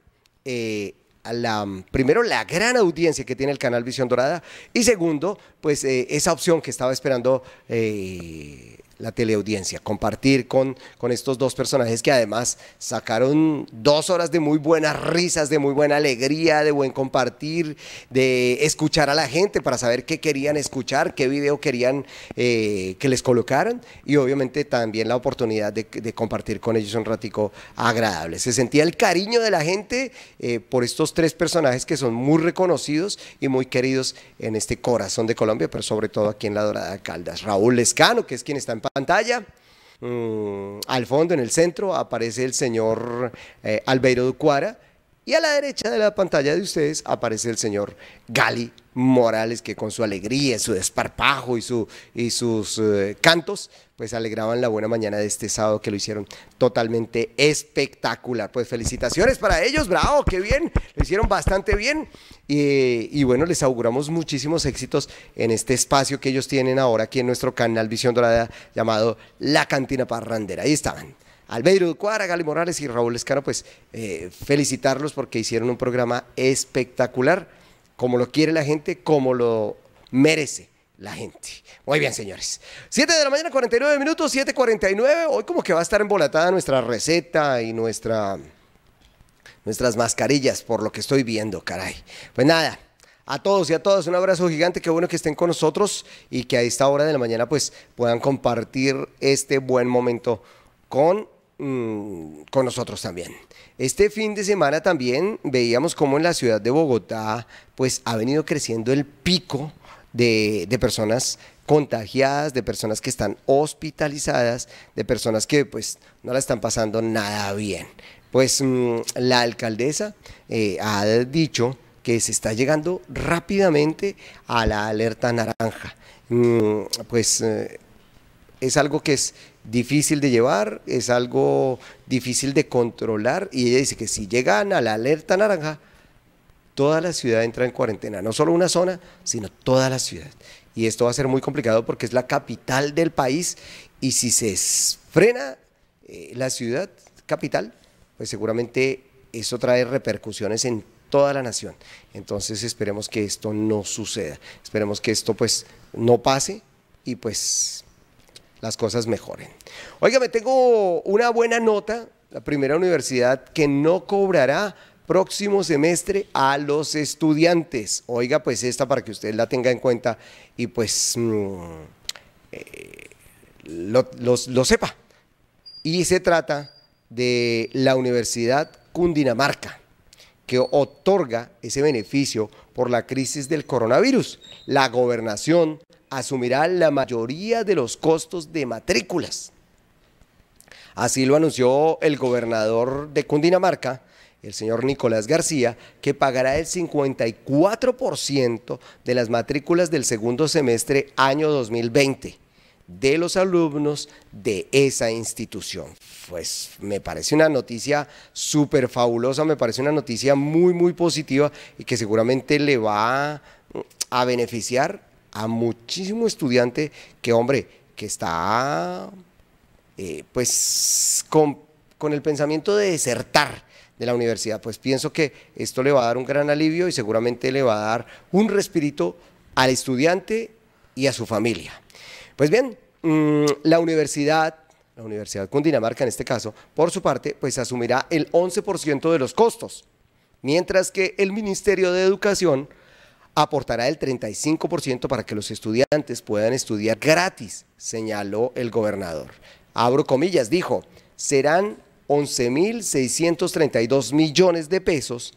A: Eh, a la, primero, la gran audiencia que tiene el canal Visión Dorada y segundo, pues esa opción que estaba esperando eh, la teleaudiencia, compartir con, con estos dos personajes que además sacaron dos horas de muy buenas risas, de muy buena alegría, de buen compartir, de escuchar a la gente para saber qué querían escuchar, qué video querían eh, que les colocaran y obviamente también la oportunidad de, compartir con ellos un ratico agradable. Se sentía el cariño de la gente eh, por estos tres personajes que son muy reconocidos y muy queridos en este corazón de Colombia, pero sobre todo aquí en La Dorada Caldas. Raúl Lescano, que es quien está en pantalla. Mm, al fondo, en el centro, aparece el señor Albero eh, Albeiro Ducuara y a la derecha de la pantalla de ustedes aparece el señor Gali Morales, que con su alegría, su desparpajo y, su, y sus eh, cantos, pues alegraban la buena mañana de este sábado que lo hicieron totalmente espectacular. Pues felicitaciones para ellos, bravo, qué bien, lo hicieron bastante bien. Y, bueno, les auguramos muchísimos éxitos en este espacio que ellos tienen ahora aquí en nuestro canal Visión Dorada llamado La Cantina Parrandera. Ahí estaban. Albeiro Cuadra, Gali Morales y Raúl Escaro pues eh, felicitarlos porque hicieron un programa espectacular como lo quiere la gente, como lo merece la gente. Muy bien, señores. 7 de la mañana, 49 minutos, 7.49. Hoy como que va a estar embolatada nuestra receta y nuestra, nuestras mascarillas, por lo que estoy viendo, caray. Pues nada. A todos y a todas un abrazo gigante, qué bueno que estén con nosotros y que a esta hora de la mañana pues puedan compartir este buen momento con Mm, con nosotros también. Este fin de semana también veíamos cómo en la ciudad de Bogotá pues ha venido creciendo el pico de, personas contagiadas, de personas que están hospitalizadas, de personas que pues no la están pasando nada bien. Pues mm, la alcaldesa eh, ha dicho que se está llegando rápidamente a la alerta naranja. Mm, pues eh, es algo que es difícil de llevar, es algo difícil de controlar y ella dice que si llegan a la alerta naranja, toda la ciudad entra en cuarentena, no solo una zona, sino toda la ciudad. Y esto va a ser muy complicado porque es la capital del país y si se frena eh, la ciudad capital, pues seguramente eso trae repercusiones en toda la nación. Entonces esperemos que esto no suceda, esperemos que esto pues no pase y pues las cosas mejoren. me tengo una buena nota, la primera universidad que no cobrará próximo semestre a los estudiantes. Oiga, pues esta para que usted la tenga en cuenta y pues mm, eh, lo sepa. Y se trata de la Universidad Cundinamarca que otorga ese beneficio por la crisis del coronavirus. La gobernación asumirá la mayoría de los costos de matrículas. Así lo anunció el gobernador de Cundinamarca, el señor Nicolás García, que pagará el 54% de las matrículas del segundo semestre año 2020 de los alumnos de esa institución. Pues me parece una noticia súper fabulosa, me parece una noticia muy, muy positiva y que seguramente le va a beneficiar a muchísimo estudiante que, hombre, que está eh, pues con, con el pensamiento de desertar de la universidad. Pues pienso que esto le va a dar un gran alivio y seguramente le va a dar un respirito al estudiante y a su familia. Pues bien, mm, la universidad la Universidad Cundinamarca en este caso, por su parte, pues asumirá el 11% de los costos, mientras que el Ministerio de Educación aportará el 35% para que los estudiantes puedan estudiar gratis, señaló el gobernador. Abro comillas, dijo, serán 11.632 millones de pesos,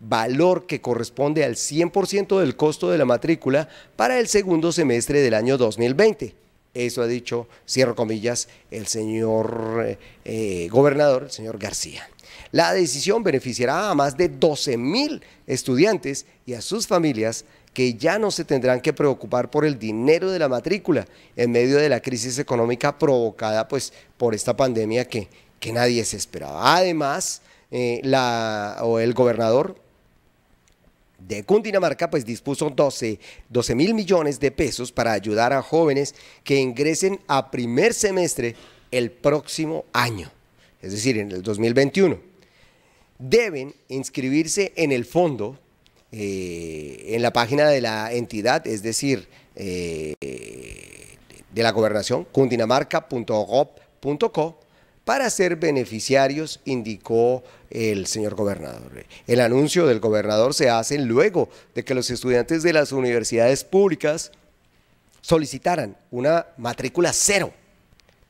A: valor que corresponde al 100% del costo de la matrícula para el segundo semestre del año 2020 eso ha dicho, cierro comillas, el señor eh, eh, gobernador, el señor García. La decisión beneficiará a más de 12 mil estudiantes y a sus familias que ya no se tendrán que preocupar por el dinero de la matrícula en medio de la crisis económica provocada pues, por esta pandemia que, que nadie se esperaba. Además, eh, la, o el gobernador de Cundinamarca pues dispuso 12, mil millones de pesos para ayudar a jóvenes que ingresen a primer semestre el próximo año, es decir, en el 2021. Deben inscribirse en el fondo, eh, en la página de la entidad, es decir, eh, de la gobernación, cundinamarca.gov.co para ser beneficiarios, indicó el señor gobernador. El anuncio del gobernador se hace luego de que los estudiantes de las universidades públicas solicitaran una matrícula cero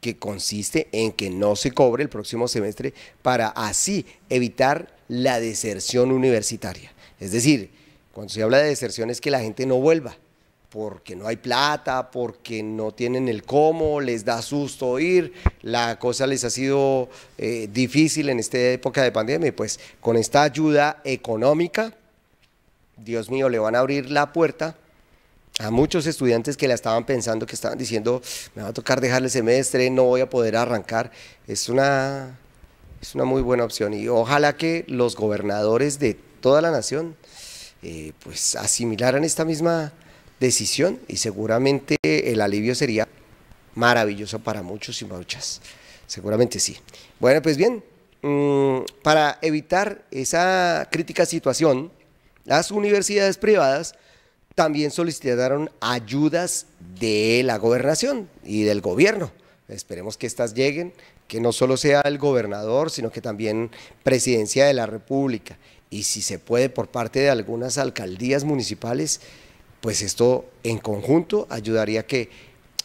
A: que consiste en que no se cobre el próximo semestre para así evitar la deserción universitaria. Es decir, cuando se habla de deserción es que la gente no vuelva, porque no hay plata, porque no tienen el cómo, les da susto ir, la cosa les ha sido eh, difícil en esta época de pandemia, pues con esta ayuda económica, Dios mío, le van a abrir la puerta a muchos estudiantes que la estaban pensando, que estaban diciendo, me va a tocar dejar el semestre, no voy a poder arrancar. Es una, es una muy buena opción y ojalá que los gobernadores de toda la nación eh, pues asimilaran esta misma decisión y seguramente el alivio sería maravilloso para muchos y muchas. Seguramente sí. Bueno, pues bien, mm, para evitar esa crítica situación, las universidades privadas también solicitaron ayudas de la gobernación y del gobierno. Esperemos que estas lleguen, que no solo sea el gobernador, sino que también presidencia de la República y si se puede por parte de algunas alcaldías municipales pues esto en conjunto ayudaría a que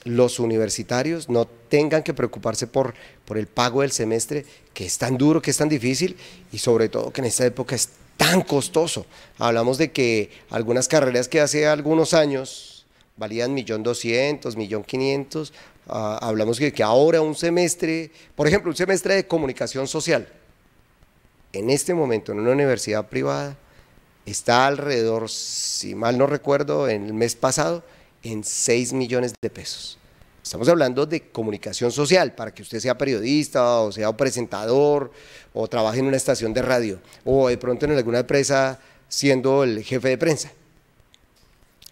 A: los universitarios no tengan que preocuparse por, por el pago del semestre, que es tan duro, que es tan difícil y sobre todo que en esta época es tan costoso. Hablamos de que algunas carreras que hace algunos años valían millón doscientos, millón quinientos, ah, hablamos de que ahora un semestre, por ejemplo, un semestre de comunicación social, en este momento en una universidad privada está alrededor, si mal no recuerdo, en el mes pasado, en 6 millones de pesos. Estamos hablando de comunicación social, para que usted sea periodista o sea presentador o trabaje en una estación de radio o de pronto en alguna empresa siendo el jefe de prensa.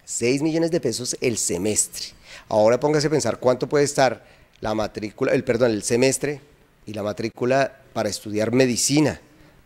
A: 6 millones de pesos el semestre. Ahora póngase a pensar cuánto puede estar la matrícula, el perdón, el semestre y la matrícula para estudiar medicina,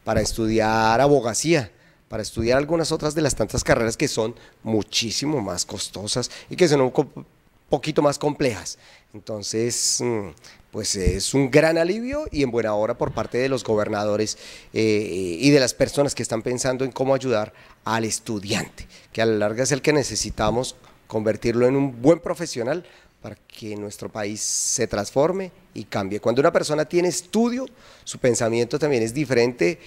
A: para estudiar abogacía, para estudiar algunas otras de las tantas carreras que son muchísimo más costosas y que son un poquito más complejas. Entonces, mm, pues es un gran alivio y en buena hora por parte de los gobernadores eh, eh, y de las personas que están pensando en cómo ayudar al estudiante, que a la larga es el que necesitamos convertirlo en un buen profesional para que nuestro país se transforme y cambie. Cuando una persona tiene estudio, su pensamiento también es diferente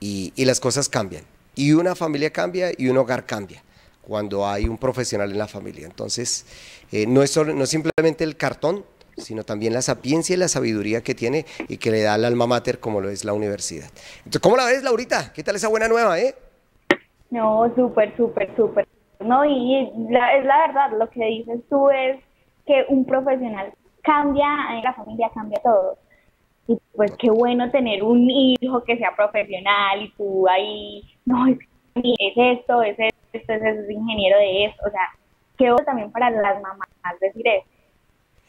A: y las cosas cambian. Y una familia cambia y un hogar cambia cuando hay un profesional en la familia. Entonces, eh, no, es solo, no simplemente el cartón, sino también la sapiencia y la sabiduría que tiene y que le da al alma mater como lo es la universidad. Entonces, ¿cómo la ves, Laurita? ¿Qué tal esa buena nueva, eh?
C: No, súper, súper, súper. No, y es la verdad, lo que dices tú es que un profesional cambia, eh, la familia cambia todo y pues qué bueno tener un hijo que sea profesional y tú ahí, no, es, esto, es esto, es ingeniero de eso o sea, qué bueno también para las mamás decir eso.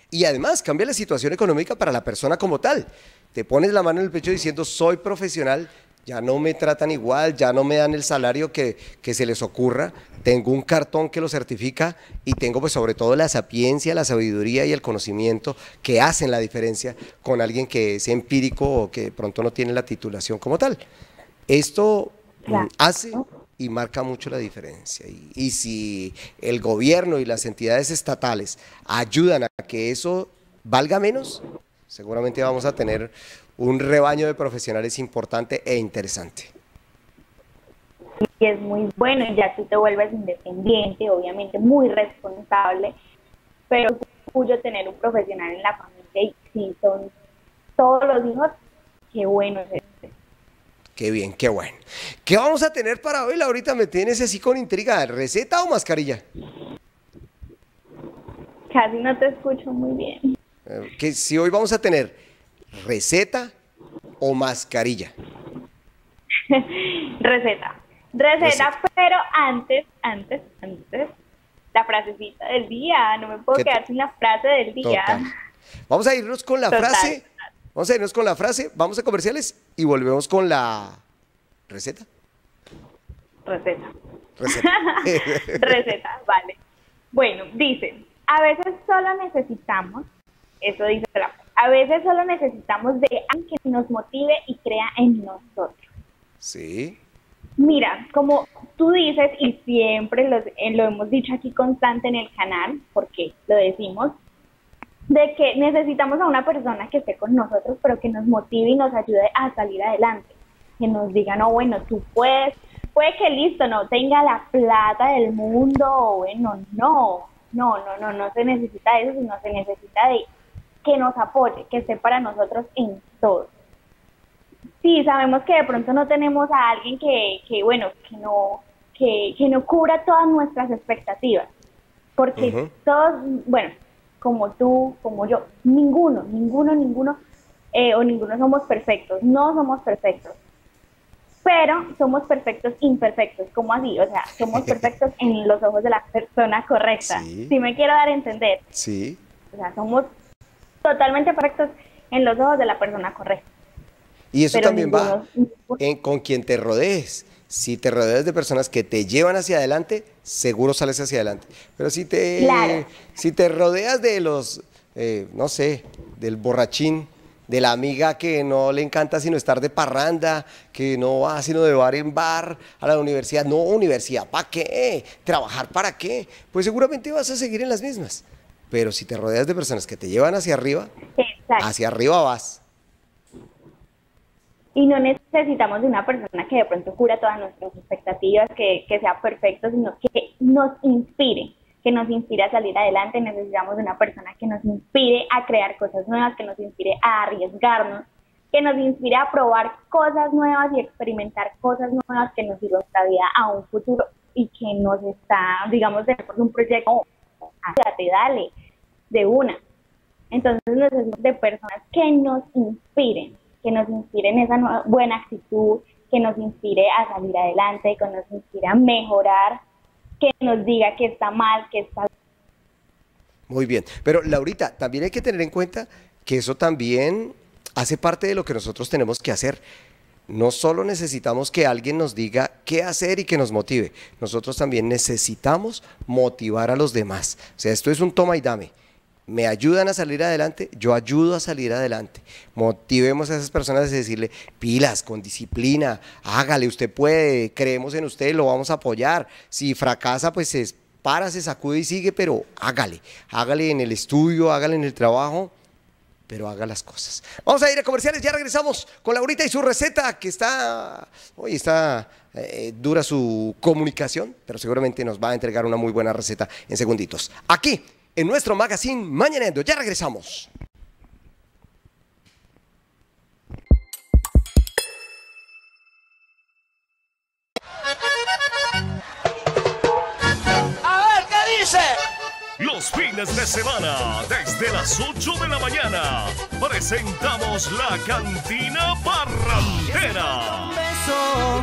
A: Y además cambia la situación económica para la persona como tal. Te pones la mano en el pecho diciendo soy profesional, ya no me tratan igual, ya no me dan el salario que, se les ocurra, tengo un cartón que lo certifica y tengo pues sobre todo la sapiencia, la sabiduría y el conocimiento que hacen la diferencia con alguien que es empírico o que pronto no tiene la titulación como tal. Esto mm, hace y marca mucho la diferencia. y si el gobierno y las entidades estatales ayudan a que eso valga menos, seguramente vamos a tener un rebaño de profesionales importante e interesante.
C: Y es muy bueno, ya tú te vuelves independiente, obviamente muy responsable, pero cuyo tener un profesional en la familia y si son todos los hijos, qué bueno es este.
A: Qué bien, qué bueno. ¿Qué vamos a tener para hoy, Laurita? Me tienes así con intriga. ¿Receta o mascarilla?
C: Casi no te escucho muy bien.
A: Eh, ¿Qué, si hoy vamos a tener ¿Receta o mascarilla?
C: receta. receta. pero antes, antes, antes, la frasecita del día. No me puedo quedar sin la frase del día.
A: Vamos a irnos con la frase. Vamos a irnos con la frase. Vamos a comerciales y volvemos con la receta. Receta. Receta.
C: receta, vale. Bueno, dice, a veces solo necesitamos, eso dice la a veces solo necesitamos de alguien que nos motive y crea en nosotros.
G: Sí.
C: Mira, como tú dices y siempre eh, lo, hemos dicho aquí constante en el canal, porque lo decimos, de que necesitamos a una persona que esté con nosotros, pero que nos motive y nos ayude a salir adelante. Que nos diga, no, bueno, tú puedes, puede que listo, no tenga la plata del mundo, bueno, no, no, no, no, no se necesita eso, sino se necesita de que nos apoye, que esté para nosotros en todo. Sí, sabemos que de pronto no tenemos a alguien que, que bueno, que no, que, que, no cubra todas nuestras expectativas, porque todos, bueno, como tú, como yo, ninguno, ninguno, ninguno, eh, o ninguno somos perfectos, no somos perfectos, pero somos perfectos imperfectos, como así? O sea, somos perfectos en los ojos de la persona correcta,
G: sí.
A: si
C: me quiero dar a entender. Sí. O sea, somos totalmente correctos en los ojos de la persona correcta.
A: Y eso también va con quien te rodees. Si te rodeas de personas que te llevan hacia adelante, seguro sales hacia adelante. Pero si te, si te rodeas de los, eh, no sé, del borrachín, de la amiga que no le encanta sino estar de parranda, que no va sino de bar en bar a la universidad. No, universidad, ¿para qué? ¿Trabajar para qué? Pues seguramente vas a seguir en las mismas. Pero si te rodeas de personas que te llevan hacia arriba, hacia arriba vas.
C: Y no necesitamos de una persona que de pronto cura todas nuestras expectativas, que, que sea perfecto, sino que nos inspire que nos inspire a salir adelante, necesitamos de una persona que nos inspire a crear cosas nuevas, que nos inspire a arriesgarnos, que nos inspire a probar cosas nuevas y experimentar cosas nuevas que nos sirva a un futuro y que nos está, digamos, de un proyecto te dale, de una. Entonces necesitamos de personas que nos inspiren, que nos inspiren esa buena actitud, que nos inspire a salir adelante, que nos inspire a mejorar, que nos diga que está mal, que está...
A: Muy bien, pero Laurita, también hay que tener en cuenta que eso también hace parte de lo que nosotros tenemos que hacer no solo necesitamos que alguien nos diga qué hacer y que nos motive, nosotros también necesitamos motivar a los demás. O sea, esto es un toma y dame. Me ayudan a salir adelante, yo ayudo a salir adelante. Motivemos a esas personas a decirle, pilas, con disciplina, hágale, usted puede, creemos en usted, lo vamos a apoyar. Si fracasa, pues es, para, se sacude y sigue, pero hágale, hágale en el estudio, hágale en el trabajo pero haga las cosas. Vamos a ir a comerciales, ya regresamos con Laurita y su receta, que está, hoy está eh, dura su comunicación, pero seguramente nos va a entregar una muy buena receta en segunditos. Aquí, en nuestro magazine Mañanendo, ya regresamos.
D: fines de semana, desde las 8 de la mañana, presentamos la cantina barrantera. Un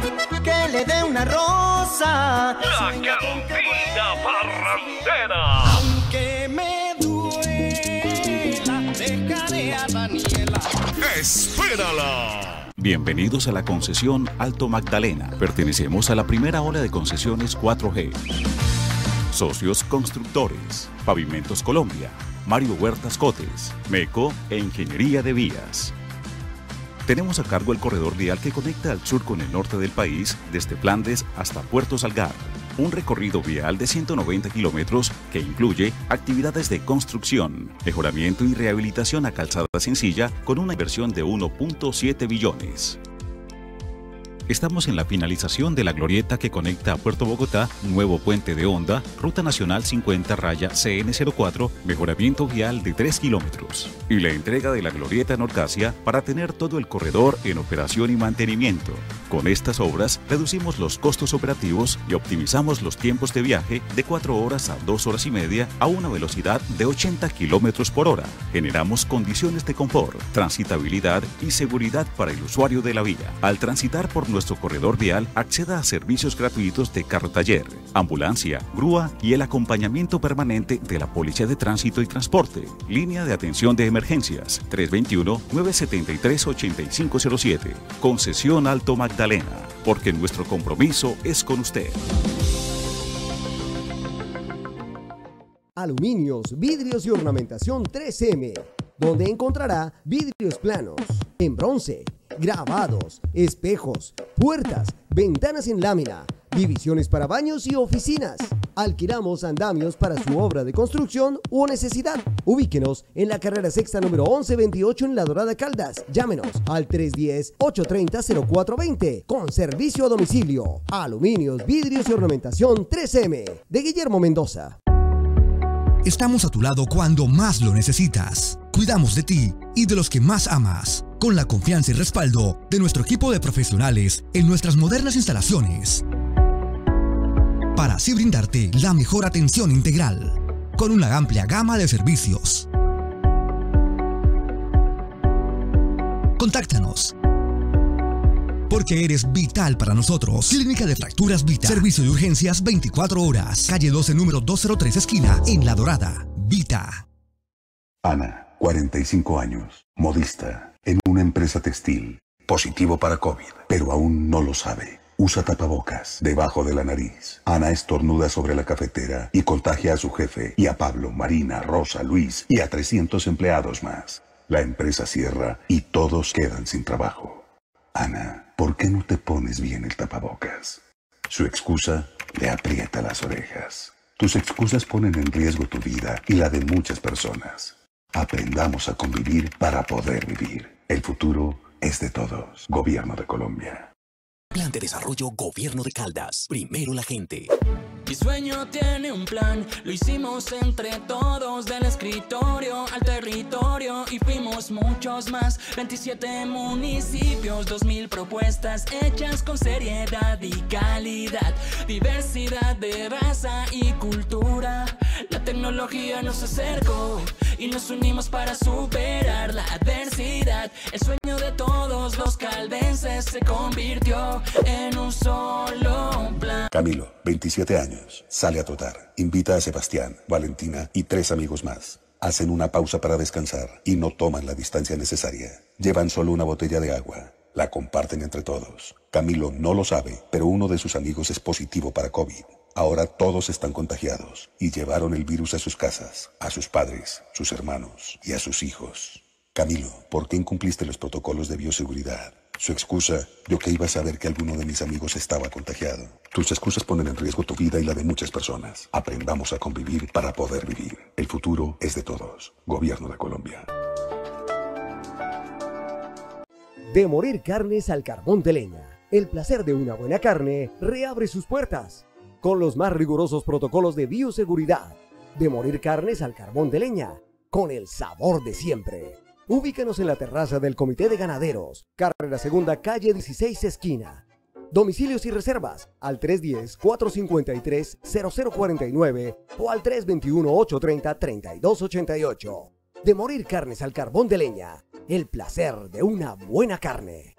D: beso,
A: que le dé una rosa. La
D: cantina barrantera.
C: Aunque me
E: duela,
A: dejaré a
E: Daniela.
D: Espérala. Bienvenidos a la concesión Alto Magdalena. Pertenecemos a la primera ola de concesiones 4G. Socios Constructores, Pavimentos Colombia, Mario Huertas Cotes, MECO e Ingeniería de Vías. Tenemos a cargo el corredor vial que conecta al sur con el norte del país, desde Flandes hasta Puerto Salgar. Un recorrido vial de 190 kilómetros que incluye actividades de construcción, mejoramiento y rehabilitación a calzada sencilla con una inversión de 1.7 billones. Estamos en la finalización de la glorieta que conecta a Puerto Bogotá, nuevo puente de onda, Ruta Nacional 50 raya CN04, mejoramiento vial de 3 kilómetros. Y la entrega de la glorieta Norcasia para tener todo el corredor en operación y mantenimiento. Con estas obras reducimos los costos operativos y optimizamos los tiempos de viaje de 4 horas a 2 horas y media a una velocidad de 80 kilómetros por hora. Generamos condiciones de confort, transitabilidad y seguridad para el usuario de la vía. Al transitar por nuestro corredor vial acceda a servicios gratuitos de carro taller, ambulancia, grúa y el acompañamiento permanente de la Policía de Tránsito y Transporte. Línea de atención de emergencias 321-973-8507. Concesión Alto Magdalena, porque nuestro compromiso es con usted.
A: Aluminios, vidrios y ornamentación 3M, donde encontrará vidrios planos en bronce grabados, espejos, puertas, ventanas en lámina, divisiones para baños y oficinas. Alquilamos andamios para su obra de construcción o necesidad. Ubíquenos en la carrera sexta número 1128 en La Dorada Caldas. Llámenos al 310-830-0420 con servicio a domicilio. Aluminios, vidrios y ornamentación 3M de Guillermo Mendoza.
E: Estamos a tu lado cuando más lo necesitas. Cuidamos de ti y de los que más amas con la confianza y respaldo de nuestro equipo de profesionales en nuestras modernas instalaciones. Para así brindarte la mejor atención integral, con una amplia gama de servicios. Contáctanos porque eres vital para nosotros. Clínica de Fracturas Vita. Servicio de urgencias 24 horas. Calle 12, número 203, esquina, en La Dorada. Vita.
F: Ana, 45 años, modista en una empresa textil. Positivo para COVID, pero aún no lo sabe. Usa tapabocas debajo de la nariz. Ana estornuda sobre la cafetera y contagia a su jefe y a Pablo, Marina, Rosa, Luis y a 300 empleados más. La empresa cierra y todos quedan sin trabajo. Ana, ¿por qué no te pones bien el tapabocas? Su excusa le aprieta las orejas. Tus excusas ponen en riesgo tu vida y la de muchas personas. Aprendamos a convivir para poder
G: vivir. El futuro es de todos. Gobierno de Colombia. Plan de desarrollo
C: Gobierno de
G: Caldas. Primero la gente.
C: Mi sueño tiene un plan, lo hicimos entre todos, del escritorio al territorio y fuimos muchos más. 27 municipios, 2000 propuestas hechas con seriedad y calidad. Diversidad de raza y cultura, la tecnología nos acercó nos unimos para superar la adversidad. El sueño de todos los calvenses se convirtió en un solo plan.
F: Camilo, 27 años, sale a trotar. invita a Sebastián, Valentina y tres amigos más. Hacen una pausa para descansar y no toman la distancia necesaria. Llevan solo una botella de agua. La comparten entre todos. Camilo no lo sabe, pero uno de sus amigos es positivo para COVID. Ahora todos están contagiados y llevaron el virus a sus casas, a sus padres, sus hermanos y a sus hijos. Camilo, ¿por qué incumpliste los protocolos de bioseguridad? Su excusa, yo que iba a saber que alguno de mis amigos estaba contagiado. Tus excusas ponen en riesgo tu vida y la de muchas personas. Aprendamos a convivir para poder vivir. El futuro es de todos. Gobierno de Colombia.
A: De morir carnes al carbón de leña. El placer de una buena carne reabre sus puertas con los más rigurosos protocolos de bioseguridad, de morir carnes al carbón de leña, con el sabor de siempre. Ubícanos en la terraza del Comité de Ganaderos, carrera segunda, calle 16, esquina. Domicilios y reservas al 310-453-0049 o al 321-830-3288. De morir carnes al carbón de leña, el placer de una buena carne.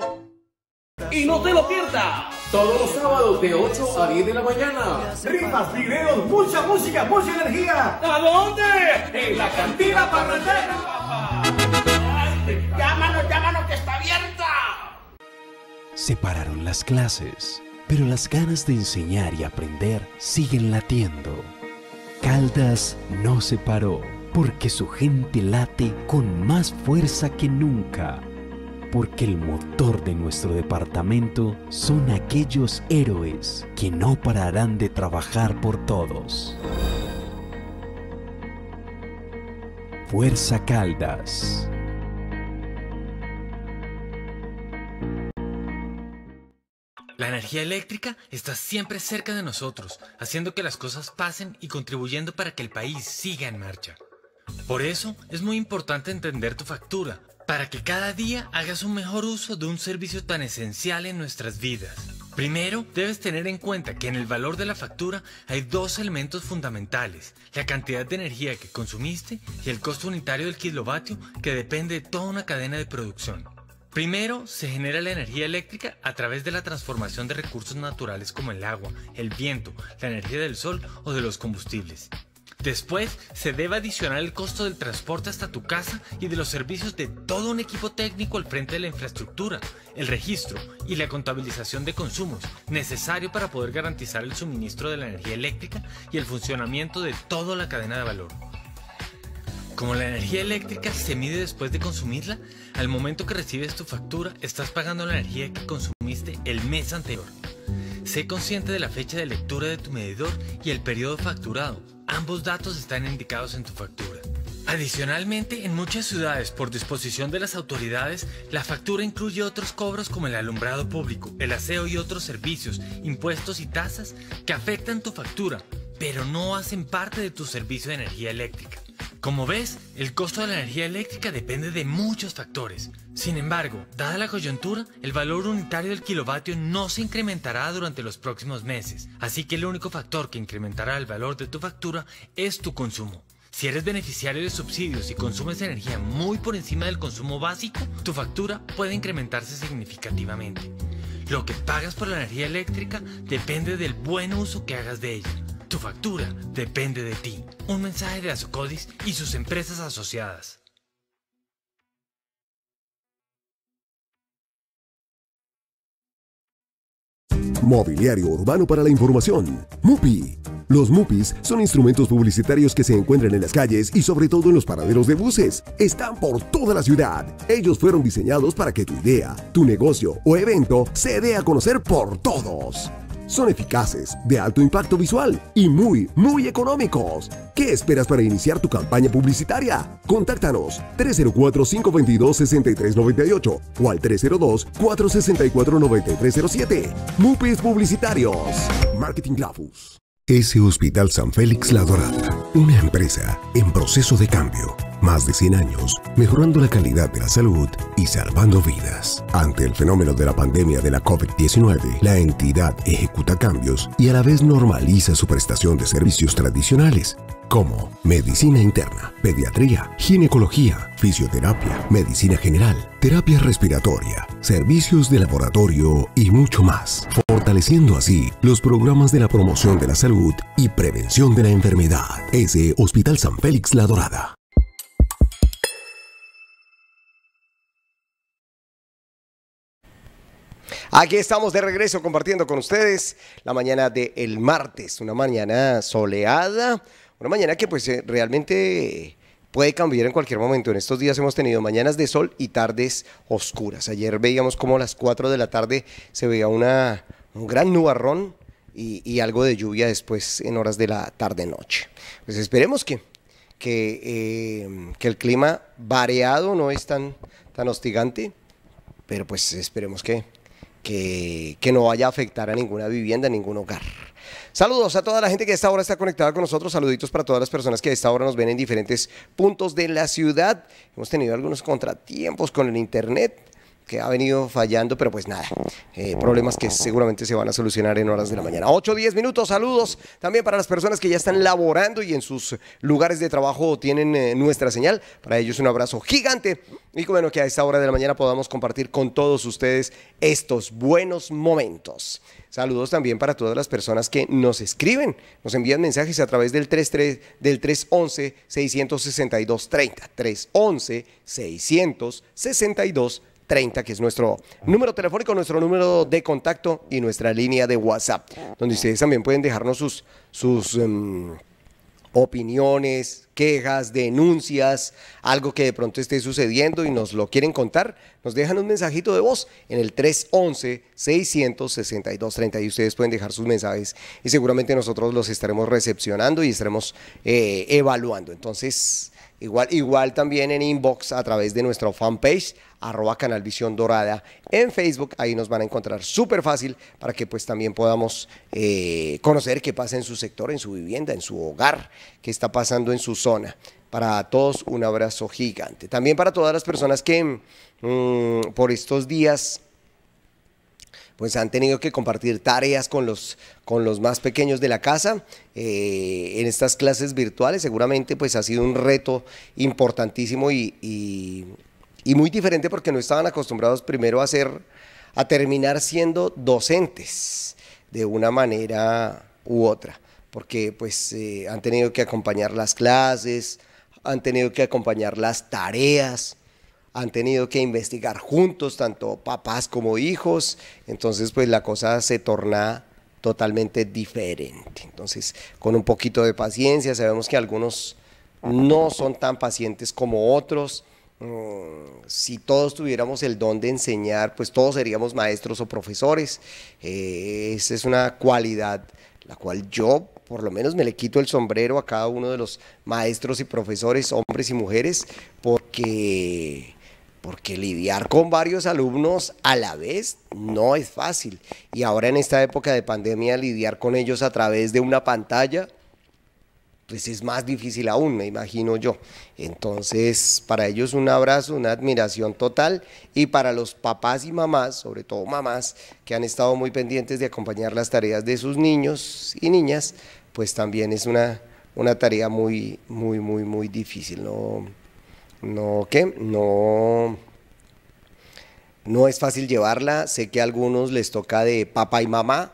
B: Y no te lo pierdas.
A: Todos los
E: sábados de 8 a 10 de la mañana. Rimas, videos, mucha música, mucha energía.
B: ¿A dónde? En la cantina parrandera, papa. Llámanos, llámanos que está abierta.
G: Separaron las clases, pero las ganas de enseñar y aprender siguen latiendo. Caldas no se paró, porque su gente late con más fuerza que nunca porque el motor de nuestro departamento son aquellos héroes que no pararán de trabajar por todos. Fuerza Caldas.
H: La energía eléctrica está siempre cerca de nosotros, haciendo que las cosas pasen y contribuyendo para que el país siga en marcha. Por eso es muy importante entender tu factura para que cada día hagas un mejor uso de un servicio tan esencial en nuestras vidas. Primero, debes tener en cuenta que en el valor de la factura hay dos elementos fundamentales, la cantidad de energía que consumiste y el costo unitario del kilovatio que depende de toda una cadena de producción. Primero, se genera la energía eléctrica a través de la transformación de recursos naturales como el agua, el viento, la energía del sol o de los combustibles. Después, se debe adicionar el costo del transporte hasta tu casa y de los servicios de todo un equipo técnico al frente de la infraestructura, el registro y la contabilización de consumos necesario para poder garantizar el suministro de la energía eléctrica y el funcionamiento de toda la cadena de valor. Como la energía eléctrica se mide después de consumirla, al momento que recibes tu factura estás pagando la energía que consumiste el mes anterior. Sé consciente de la fecha de lectura de tu medidor y el periodo facturado Ambos datos están indicados en tu factura. Adicionalmente, en muchas ciudades, por disposición de las autoridades, la factura incluye otros cobros como el alumbrado público, el aseo y otros servicios, impuestos y tasas que afectan tu factura, pero no hacen parte de tu servicio de energía eléctrica. Como ves, el costo de la energía eléctrica depende de muchos factores. Sin embargo, dada la coyuntura, el valor unitario del kilovatio no se incrementará durante los próximos meses, así que el único factor que incrementará el valor de tu factura es tu consumo. Si eres beneficiario de subsidios y consumes energía muy por encima del consumo básico, tu factura puede incrementarse significativamente. Lo que pagas por la energía eléctrica depende del buen uso que hagas de ella. Tu factura depende de ti. Un mensaje de Azocodis y sus empresas asociadas.
G: Mobiliario Urbano para la Información. MUPI. Los MUPIs son instrumentos publicitarios que se encuentran en las calles y sobre todo en los paraderos de buses. Están por toda la ciudad. Ellos fueron diseñados para que tu idea, tu negocio o evento se dé a conocer por todos. Son eficaces, de alto impacto visual y muy, muy económicos. ¿Qué esperas para iniciar tu campaña publicitaria? Contáctanos 304-522-6398 o al 302-464-9307. MUPES Publicitarios. Marketing Glafus. S. Hospital San Félix La Dorada. Una empresa en proceso de cambio más de 100 años, mejorando la calidad de la salud y salvando vidas. Ante el fenómeno de la pandemia de la COVID-19, la entidad ejecuta cambios y a la vez normaliza su prestación de servicios tradicionales como medicina interna, pediatría, ginecología, fisioterapia, medicina general, terapia respiratoria, servicios de laboratorio y mucho más, fortaleciendo así los programas de la promoción de la salud y prevención de la enfermedad. S. Hospital San Félix La Dorada.
A: Aquí estamos de regreso compartiendo con ustedes la mañana del martes, una mañana soleada, una mañana que pues eh, realmente puede cambiar en cualquier momento. En estos días hemos tenido mañanas de sol y tardes oscuras. Ayer veíamos como a las 4 de la tarde se veía una, un gran nubarrón y, algo de lluvia después en horas de la tarde-noche. Pues esperemos que, que, eh, el clima variado no es tan, tan hostigante, pero pues esperemos que que, no vaya a afectar a ninguna vivienda, a ningún hogar. Saludos a toda la gente que a esta hora está conectada con nosotros, saluditos para todas las personas que a esta hora nos ven en diferentes puntos de la ciudad. Hemos tenido algunos contratiempos con el internet, que ha venido fallando, pero pues nada, eh, problemas que seguramente se van a solucionar en horas de la mañana. 8, 10 minutos, saludos también para las personas que ya están laborando y en sus lugares de trabajo tienen eh, nuestra señal. Para ellos un abrazo gigante y bueno, que a esta hora de la mañana podamos compartir con todos ustedes estos buenos momentos. Saludos también para todas las personas que nos escriben, nos envían mensajes a través del 33 del 311 662 30, 311 662 30. 30, que es nuestro número telefónico, nuestro número de contacto y nuestra línea de WhatsApp, donde ustedes también pueden dejarnos sus, sus em, opiniones, quejas, denuncias, algo que de pronto esté sucediendo y nos lo quieren contar, nos dejan un mensajito de voz en el 311-662-30 y ustedes pueden dejar sus mensajes y seguramente nosotros los estaremos recepcionando y estaremos eh, evaluando. Entonces, Igual, también en inbox a través de nuestra fanpage, arroba Canal Dorada en Facebook. Ahí nos van a encontrar súper fácil para que pues también podamos eh, conocer qué pasa en su sector, en su vivienda, en su hogar, qué está pasando en su zona. Para todos un abrazo gigante. También para todas las personas que mm, por estos días pues han tenido que compartir tareas con los, con los más pequeños de la casa eh, en estas clases virtuales. Seguramente pues ha sido un reto importantísimo y, muy diferente porque no estaban acostumbrados primero a a terminar siendo docentes de una manera u otra, porque pues eh, han tenido que acompañar las clases, han tenido que acompañar las tareas, han tenido que investigar juntos, tanto papás como hijos, entonces pues la cosa se torna totalmente diferente. Entonces, con un poquito de paciencia, sabemos que algunos no son tan pacientes como otros. Mm, si todos tuviéramos el don de enseñar, pues todos seríamos maestros o profesores. Eh, esa es una cualidad la cual yo por lo menos me le quito el sombrero a cada uno de los maestros y profesores, hombres y mujeres, porque porque lidiar con varios alumnos a la vez no es fácil. Y ahora en esta época de pandemia, lidiar con ellos a través de una pantalla, pues es más difícil aún, me imagino yo. Entonces, para ellos un abrazo, una admiración total y para los papás y mamás, sobre todo mamás, que han estado muy pendientes de acompañar las tareas de sus niños y niñas, pues también es una, una tarea muy, muy, muy, muy difícil. ¿no? no, ¿qué? No, no es fácil llevarla. Sé que a algunos les toca de papá y mamá,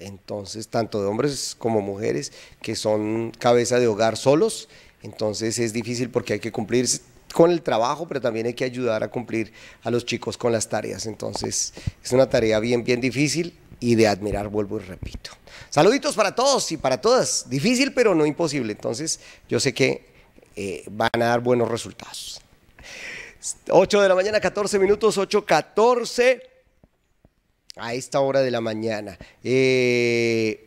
A: entonces tanto de hombres como mujeres que son cabeza de hogar solos, entonces es difícil porque hay que cumplir con el trabajo, pero también hay que ayudar a cumplir a los chicos con las tareas. Entonces es una tarea bien, bien difícil y de admirar, vuelvo y repito. Saluditos para todos y para todas. Difícil, pero no imposible. Entonces yo sé que eh, van a dar buenos resultados. 8 de la mañana, 14 minutos, 8.14 a esta hora de la mañana. Eh,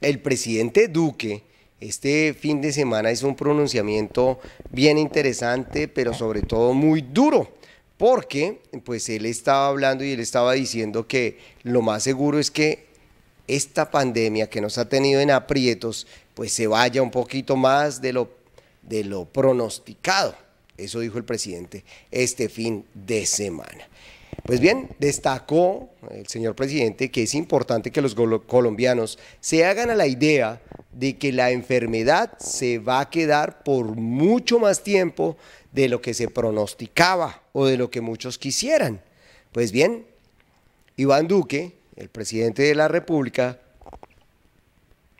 A: el presidente Duque este fin de semana hizo un pronunciamiento bien interesante, pero sobre todo muy duro, porque pues él estaba hablando y él estaba diciendo que lo más seguro es que esta pandemia que nos ha tenido en aprietos, pues se vaya un poquito más de lo de lo pronosticado. Eso dijo el presidente este fin de semana. Pues bien, destacó el señor presidente que es importante que los colombianos se hagan a la idea de que la enfermedad se va a quedar por mucho más tiempo de lo que se pronosticaba o de lo que muchos quisieran. Pues bien, Iván Duque, el presidente de la República,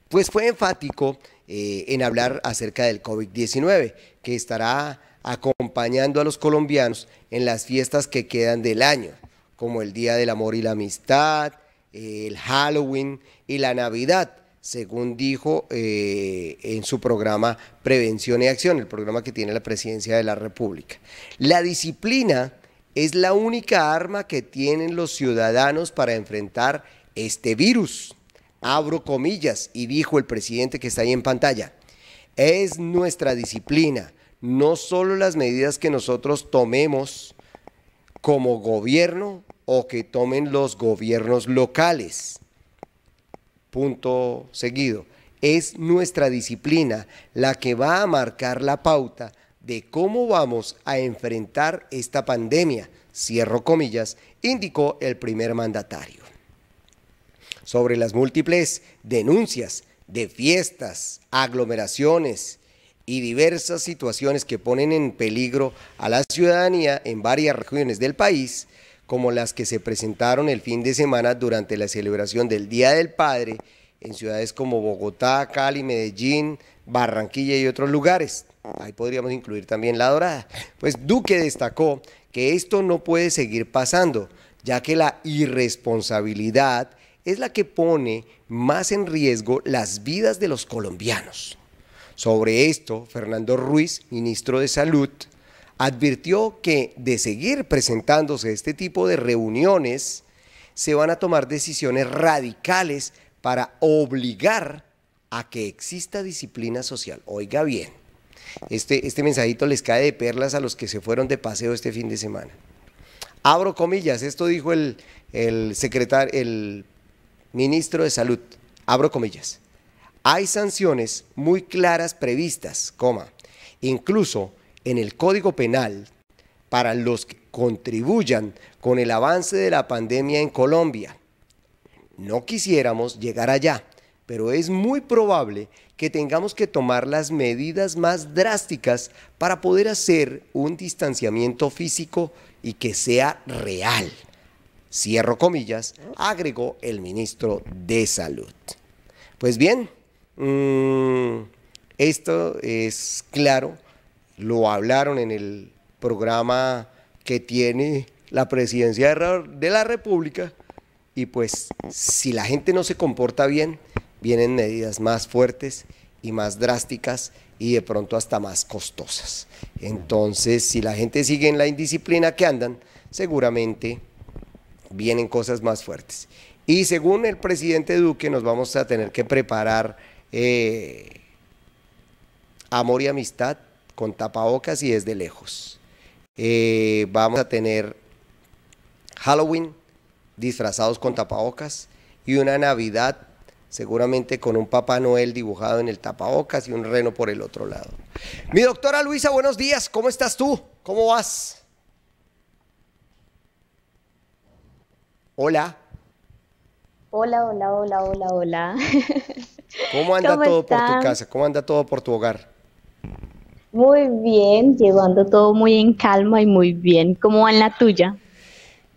A: pues fue enfático eh, en hablar acerca del COVID-19, que estará acompañando a los colombianos en las fiestas que quedan del año, como el Día del Amor y la Amistad, eh, el Halloween y la Navidad, según dijo eh, en su programa Prevención y Acción, el programa que tiene la Presidencia de la República. La disciplina es la única arma que tienen los ciudadanos para enfrentar este virus abro comillas, y dijo el presidente que está ahí en pantalla, es nuestra disciplina, no solo las medidas que nosotros tomemos como gobierno o que tomen los gobiernos locales. Punto seguido. Es nuestra disciplina la que va a marcar la pauta de cómo vamos a enfrentar esta pandemia, cierro comillas, indicó el primer mandatario sobre las múltiples denuncias de fiestas, aglomeraciones y diversas situaciones que ponen en peligro a la ciudadanía en varias regiones del país, como las que se presentaron el fin de semana durante la celebración del Día del Padre en ciudades como Bogotá, Cali, Medellín, Barranquilla y otros lugares. Ahí podríamos incluir también La Dorada. Pues Duque destacó que esto no puede seguir pasando, ya que la irresponsabilidad es la que pone más en riesgo las vidas de los colombianos. Sobre esto, Fernando Ruiz, ministro de Salud, advirtió que de seguir presentándose este tipo de reuniones, se van a tomar decisiones radicales para obligar a que exista disciplina social. Oiga bien, este, este mensajito les cae de perlas a los que se fueron de paseo este fin de semana. Abro comillas, esto dijo el, el, secretar, el ministro de Salud, abro comillas, hay sanciones muy claras previstas, coma, incluso en el Código Penal para los que contribuyan con el avance de la pandemia en Colombia. No quisiéramos llegar allá, pero es muy probable que tengamos que tomar las medidas más drásticas para poder hacer un distanciamiento físico y que sea real cierro comillas, agregó el ministro de Salud. Pues bien, mm, esto es claro, lo hablaron en el programa que tiene la presidencia de la República y pues si la gente no se comporta bien, vienen medidas más fuertes y más drásticas y de pronto hasta más costosas. Entonces, si la gente sigue en la indisciplina que andan, seguramente vienen cosas más fuertes. Y según el presidente Duque, nos vamos a tener que preparar eh, amor y amistad con tapabocas y desde lejos. Eh, vamos a tener Halloween disfrazados con tapabocas y una Navidad seguramente con un Papá Noel dibujado en el tapabocas y un reno por el otro lado. Mi doctora Luisa, buenos días, ¿cómo estás tú? ¿Cómo vas? Hola.
I: Hola, hola, hola, hola, hola.
A: ¿Cómo anda todo por tu casa? ¿Cómo anda todo por tu hogar?
I: Muy bien, llevando todo muy en calma y muy bien. ¿Cómo va en la tuya?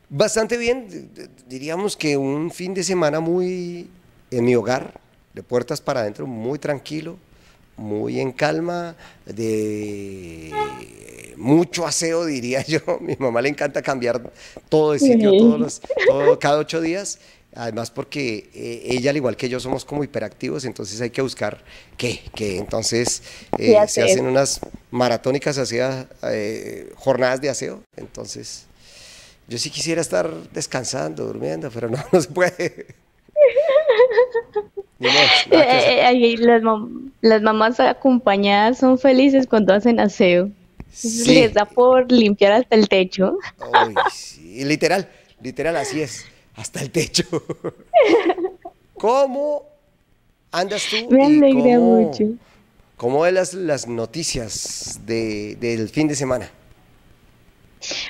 A: Bastante bien, diríamos que un fin de semana muy en mi hogar, de puertas para adentro, muy tranquilo, muy en calma, de mucho aseo, diría yo. mi mamá le encanta cambiar todo el sitio, todos cada ocho días. Además porque eh, ella, al igual que yo, somos como hiperactivos, entonces hay que buscar qué, qué. Entonces eh, se hacen unas maratónicas, hacia, eh, jornadas de aseo. Entonces yo sí quisiera estar descansando, durmiendo, pero no, se puede.
I: las mamás acompañadas son felices cuando hacen aseo. Les da
A: por limpiar hasta
I: el techo.
A: Literal, literal, así es. Hasta el techo. ¿Cómo andas tú? Me alegra mucho. ¿Cómo ves las, noticias del fin de semana?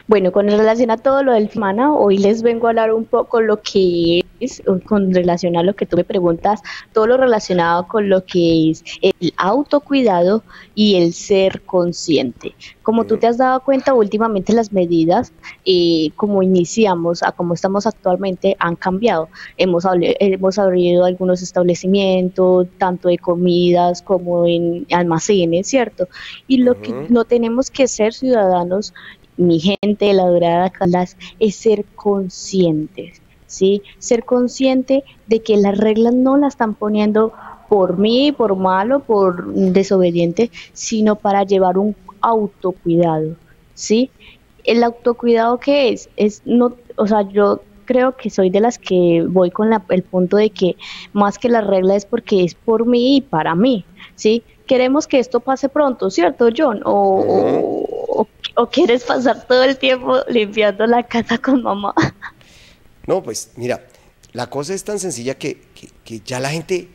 I: Bueno, con relación a todo lo del semana, hoy les vengo a hablar un poco lo que es, con relación a lo que tú me preguntas, todo lo relacionado con lo que es el autocuidado y el ser consciente. Como tú te has dado cuenta, últimamente las medidas, eh, como iniciamos a como estamos actualmente, han cambiado. Hemos, hemos algunos establecimientos, tanto de comidas como en almacenes, ¿cierto? Y lo que no tenemos que ser ciudadanos mi gente de la Dorada es ser conscientes, ¿sí? Ser consciente de que las reglas no las están poniendo por mí, por malo, por desobediente, sino para llevar un autocuidado, ¿sí? El autocuidado que es es no, o sea, yo creo que soy de las que voy con el punto de que más que la regla es porque es por mí y para mí, ¿sí? queremos que esto pase pronto,
A: ¿cierto, John?
I: O, o, quieres pasar todo el tiempo limpiando la casa
A: con mamá. No, pues mira, la cosa es tan sencilla que, que, ya la gente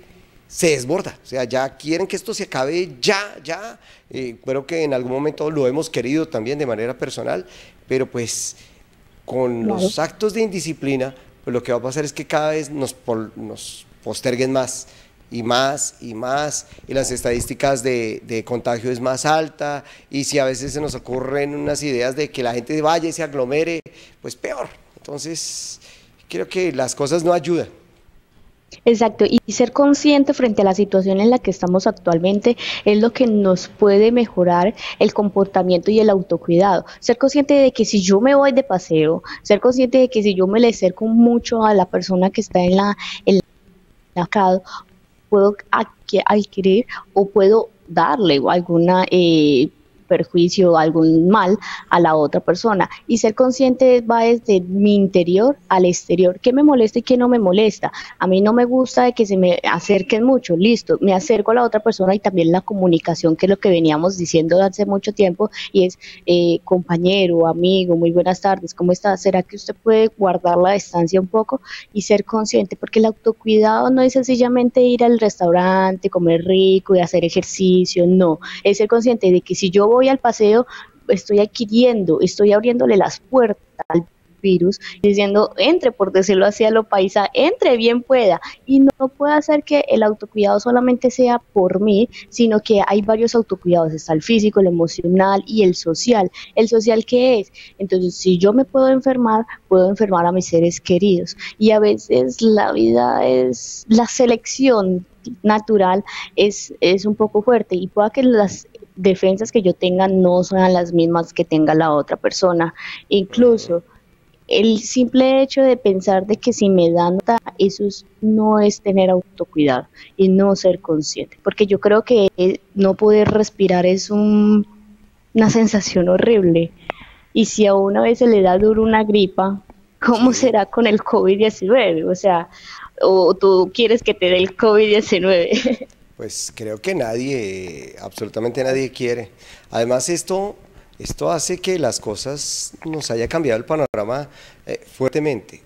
A: se desborda, o sea, ya quieren que esto se acabe ya, ya. Eh, creo que en algún momento lo hemos querido también de manera personal, pero pues con los actos de indisciplina, pues lo que va a pasar es que cada vez nos, nos posterguen más y más y más y las estadísticas de, contagio es más alta y si a veces se nos ocurren unas ideas de que la gente vaya y se aglomere, pues peor. Entonces, creo que las cosas no ayudan.
I: Exacto, y ser consciente frente a la situación en la que estamos actualmente es lo que nos puede mejorar el comportamiento y el autocuidado. Ser consciente de que si yo me voy de paseo, ser consciente de que si yo me le acerco mucho a la persona que está en la, en puedo adquirir o puedo darle alguna eh, perjuicio algún mal a la otra persona. Y ser consciente va desde mi interior al exterior. ¿Qué me molesta y qué no me molesta? A mí no me gusta de que se me acerquen mucho. Listo, me acerco a la otra persona y también la comunicación, que es lo que veníamos diciendo hace mucho tiempo, y es eh, compañero, amigo, muy buenas tardes, ¿cómo está? ¿Será que usted puede guardar la distancia un poco y ser consciente? Porque el autocuidado no es sencillamente ir al restaurante, comer rico y hacer ejercicio, no. Es ser consciente de que si yo voy voy al paseo, estoy adquiriendo, estoy abriéndole las puertas al virus, diciendo, entre, por decirlo así a lo paisa, entre bien pueda. Y no puede hacer que el autocuidado solamente sea por mí, sino que hay varios autocuidados, está el físico, el emocional y el social. ¿El social qué es? Entonces, si yo me puedo enfermar, puedo enfermar a mis seres queridos. Y a veces la vida es la selección natural es, es un poco fuerte y pueda que las defensas que yo tenga no son las mismas que tenga la otra persona. Incluso el simple hecho de pensar de que si me dan, eso no es tener autocuidado y no ser consciente, porque yo creo que eh, no poder respirar es una sensación horrible. Y si a una vez se le da duro una gripa, ¿cómo será con el COVID-19? O sea, o tú quieres que te dé el COVID-19.
A: pues creo que nadie, absolutamente nadie quiere. Además esto, esto hace que las cosas nos haya cambiado el panorama eh, fuertemente.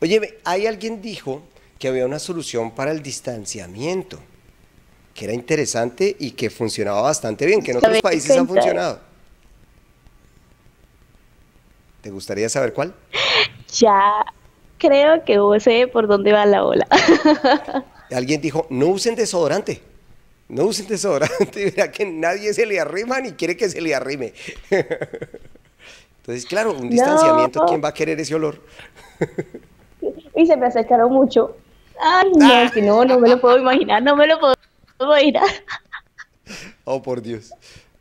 A: Oye, hay alguien dijo que había una solución para el distanciamiento, que era interesante y que funcionaba bastante bien, que en otros países ha funcionado. ¿Te gustaría saber cuál?
I: Ya creo que sé por dónde va la ola.
A: Alguien dijo, no usen desodorante. No usen tesorante, verá que nadie se le arrima ni quiere que se le arrime. Entonces, claro, un distanciamiento, ¿quién va a querer ese olor?
I: y se me acercaron mucho. Ay, no, no, no me lo puedo imaginar, no me lo puedo imaginar.
A: Oh, por Dios.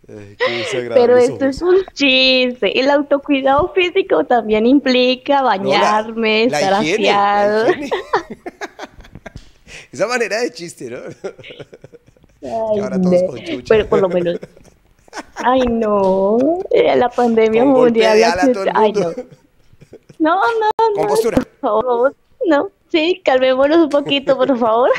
A: Pero esto
I: es un chiste. El autocuidado físico también implica bañarme, estar higiene,
E: Esa
G: manera de chiste, ¿no? Pero por lo menos.
I: Ay, no. La pandemia mundial. Ay, no. No, no, no. Sí, calmémonos un poquito, por favor.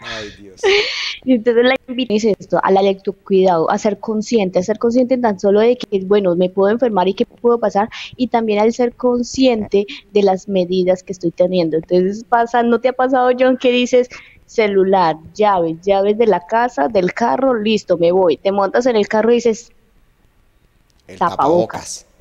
I: Ay, Dios. entonces la invito es esto, a la cuidado, a ser consciente, a ser consciente tan solo de que, bueno, me puedo enfermar y qué puedo pasar, y también al ser consciente de las medidas que estoy teniendo. Entonces pasa, ¿no te ha pasado, John, que dices, celular, llaves, llaves de la casa, del carro, listo, me voy. Te montas en el carro y dices, tapabocas.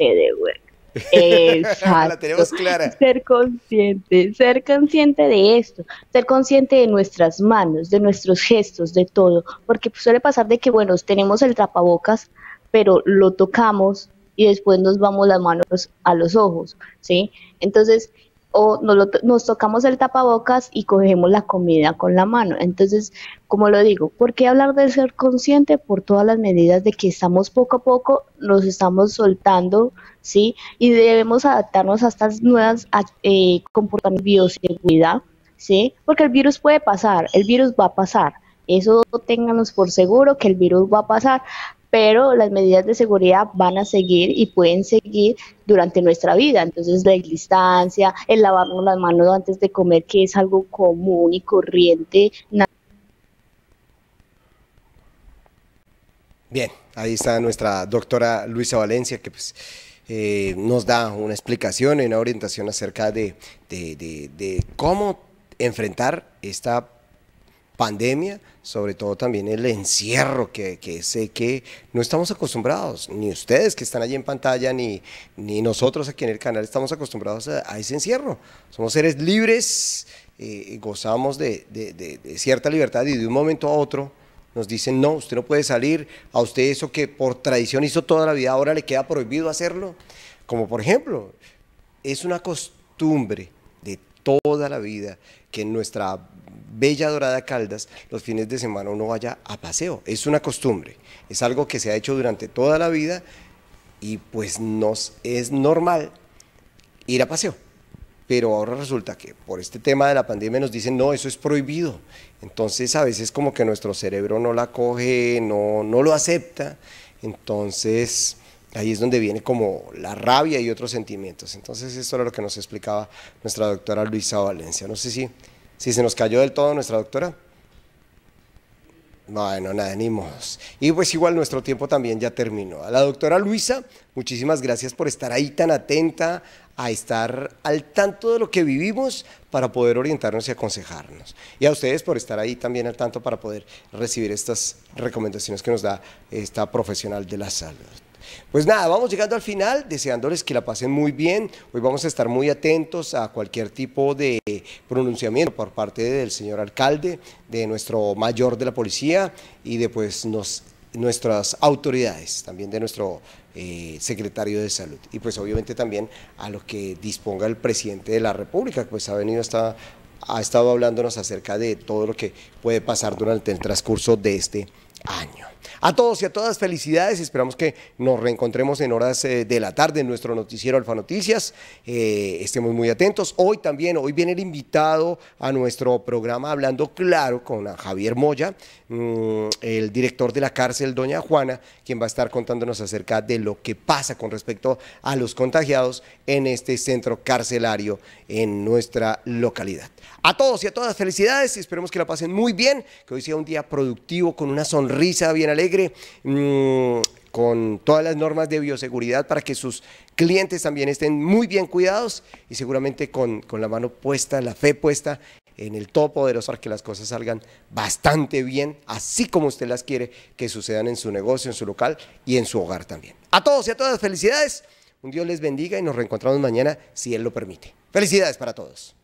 I: Exacto. Ser consciente, ser consciente de esto, ser consciente de nuestras manos, de nuestros gestos, de todo, porque pues, suele pasar de que, bueno, tenemos el tapabocas, pero lo tocamos y después nos vamos las manos a los ojos, ¿sí? Entonces, o nos, nos, tocamos el tapabocas y cogemos la comida con la mano. Entonces, como lo digo, ¿por qué hablar de ser consciente? Por todas las medidas de que estamos poco a poco, nos estamos soltando, ¿sí? Y debemos adaptarnos a estas nuevas eh, comportamientos de bioseguridad, ¿sí? Porque el virus puede pasar, el virus va a pasar. Eso ténganos por seguro que el virus va a pasar, pero las medidas de seguridad van a seguir y pueden seguir durante nuestra vida. Entonces, la distancia, el lavarnos las manos antes de comer, que es algo común y corriente.
A: Bien, ahí está nuestra doctora Luisa Valencia, que pues, eh, nos da una explicación y una orientación acerca de, de cómo enfrentar esta pandemia sobre todo también el encierro que, sé que no estamos acostumbrados, ni ustedes que están allí en pantalla, ni, ni nosotros aquí en el canal estamos acostumbrados a, ese encierro. Somos seres libres, eh, gozamos de, cierta libertad y de un momento a otro nos dicen, no, usted no puede salir, a usted eso que por tradición hizo toda la vida, ahora le queda prohibido hacerlo. Como por ejemplo, es una costumbre de toda la vida que en nuestra Bella Dorada Caldas, los fines de semana uno vaya a paseo. Es una costumbre, es algo que se ha hecho durante toda la vida y pues nos es normal ir a paseo. Pero ahora resulta que por este tema de la pandemia nos dicen, no, eso es prohibido. Entonces a veces como que nuestro cerebro no la coge, no, no lo acepta. Entonces ahí es donde viene como la rabia y otros sentimientos. Entonces, eso era lo que nos explicaba nuestra doctora Luisa Valencia. No sé si si se nos cayó del todo nuestra doctora. Bueno, nada, ni modos. Y pues igual nuestro tiempo también ya terminó. A la doctora Luisa, muchísimas gracias por estar ahí tan atenta, a estar al tanto de lo que vivimos para poder orientarnos y aconsejarnos. Y a ustedes por estar ahí también al tanto para poder recibir estas recomendaciones que nos da esta profesional de la salud. Pues nada, vamos llegando al final, deseándoles que la pasen muy bien. Hoy vamos a estar muy atentos a cualquier tipo de pronunciamiento por parte del señor alcalde, de nuestro mayor de la policía y de pues nuestras autoridades, también de nuestro eh, secretario de salud. Y pues obviamente también a lo que disponga el presidente de la República, pues ha venido hasta ha estado hablándonos acerca de todo lo que puede pasar durante el transcurso de este año. A todos y a todas, felicidades. Esperamos que nos reencontremos en horas eh, de la tarde en nuestro noticiero Alfa Noticias. Eh, estemos muy atentos. Hoy también, hoy viene el invitado a nuestro programa Hablando Claro con Javier Moya, mm, el director de la cárcel Doña Juana, quien va a estar contándonos acerca de lo que pasa con respecto a los contagiados en este centro carcelario en nuestra localidad. A todos y a todas, felicidades y esperemos que la pasen muy bien, que hoy sea un día productivo con una sonrisa bien Alegre, mm, con todas las normas de bioseguridad para que sus clientes también estén muy bien cuidados y seguramente con, con la mano puesta, la fe puesta en el poderoso para que las cosas salgan bastante bien, así como usted las quiere que sucedan en su negocio, en su local y en su hogar también. A todos y a todas, felicidades. Un Dios les bendiga y nos reencontramos mañana si Él lo permite. Felicidades para todos.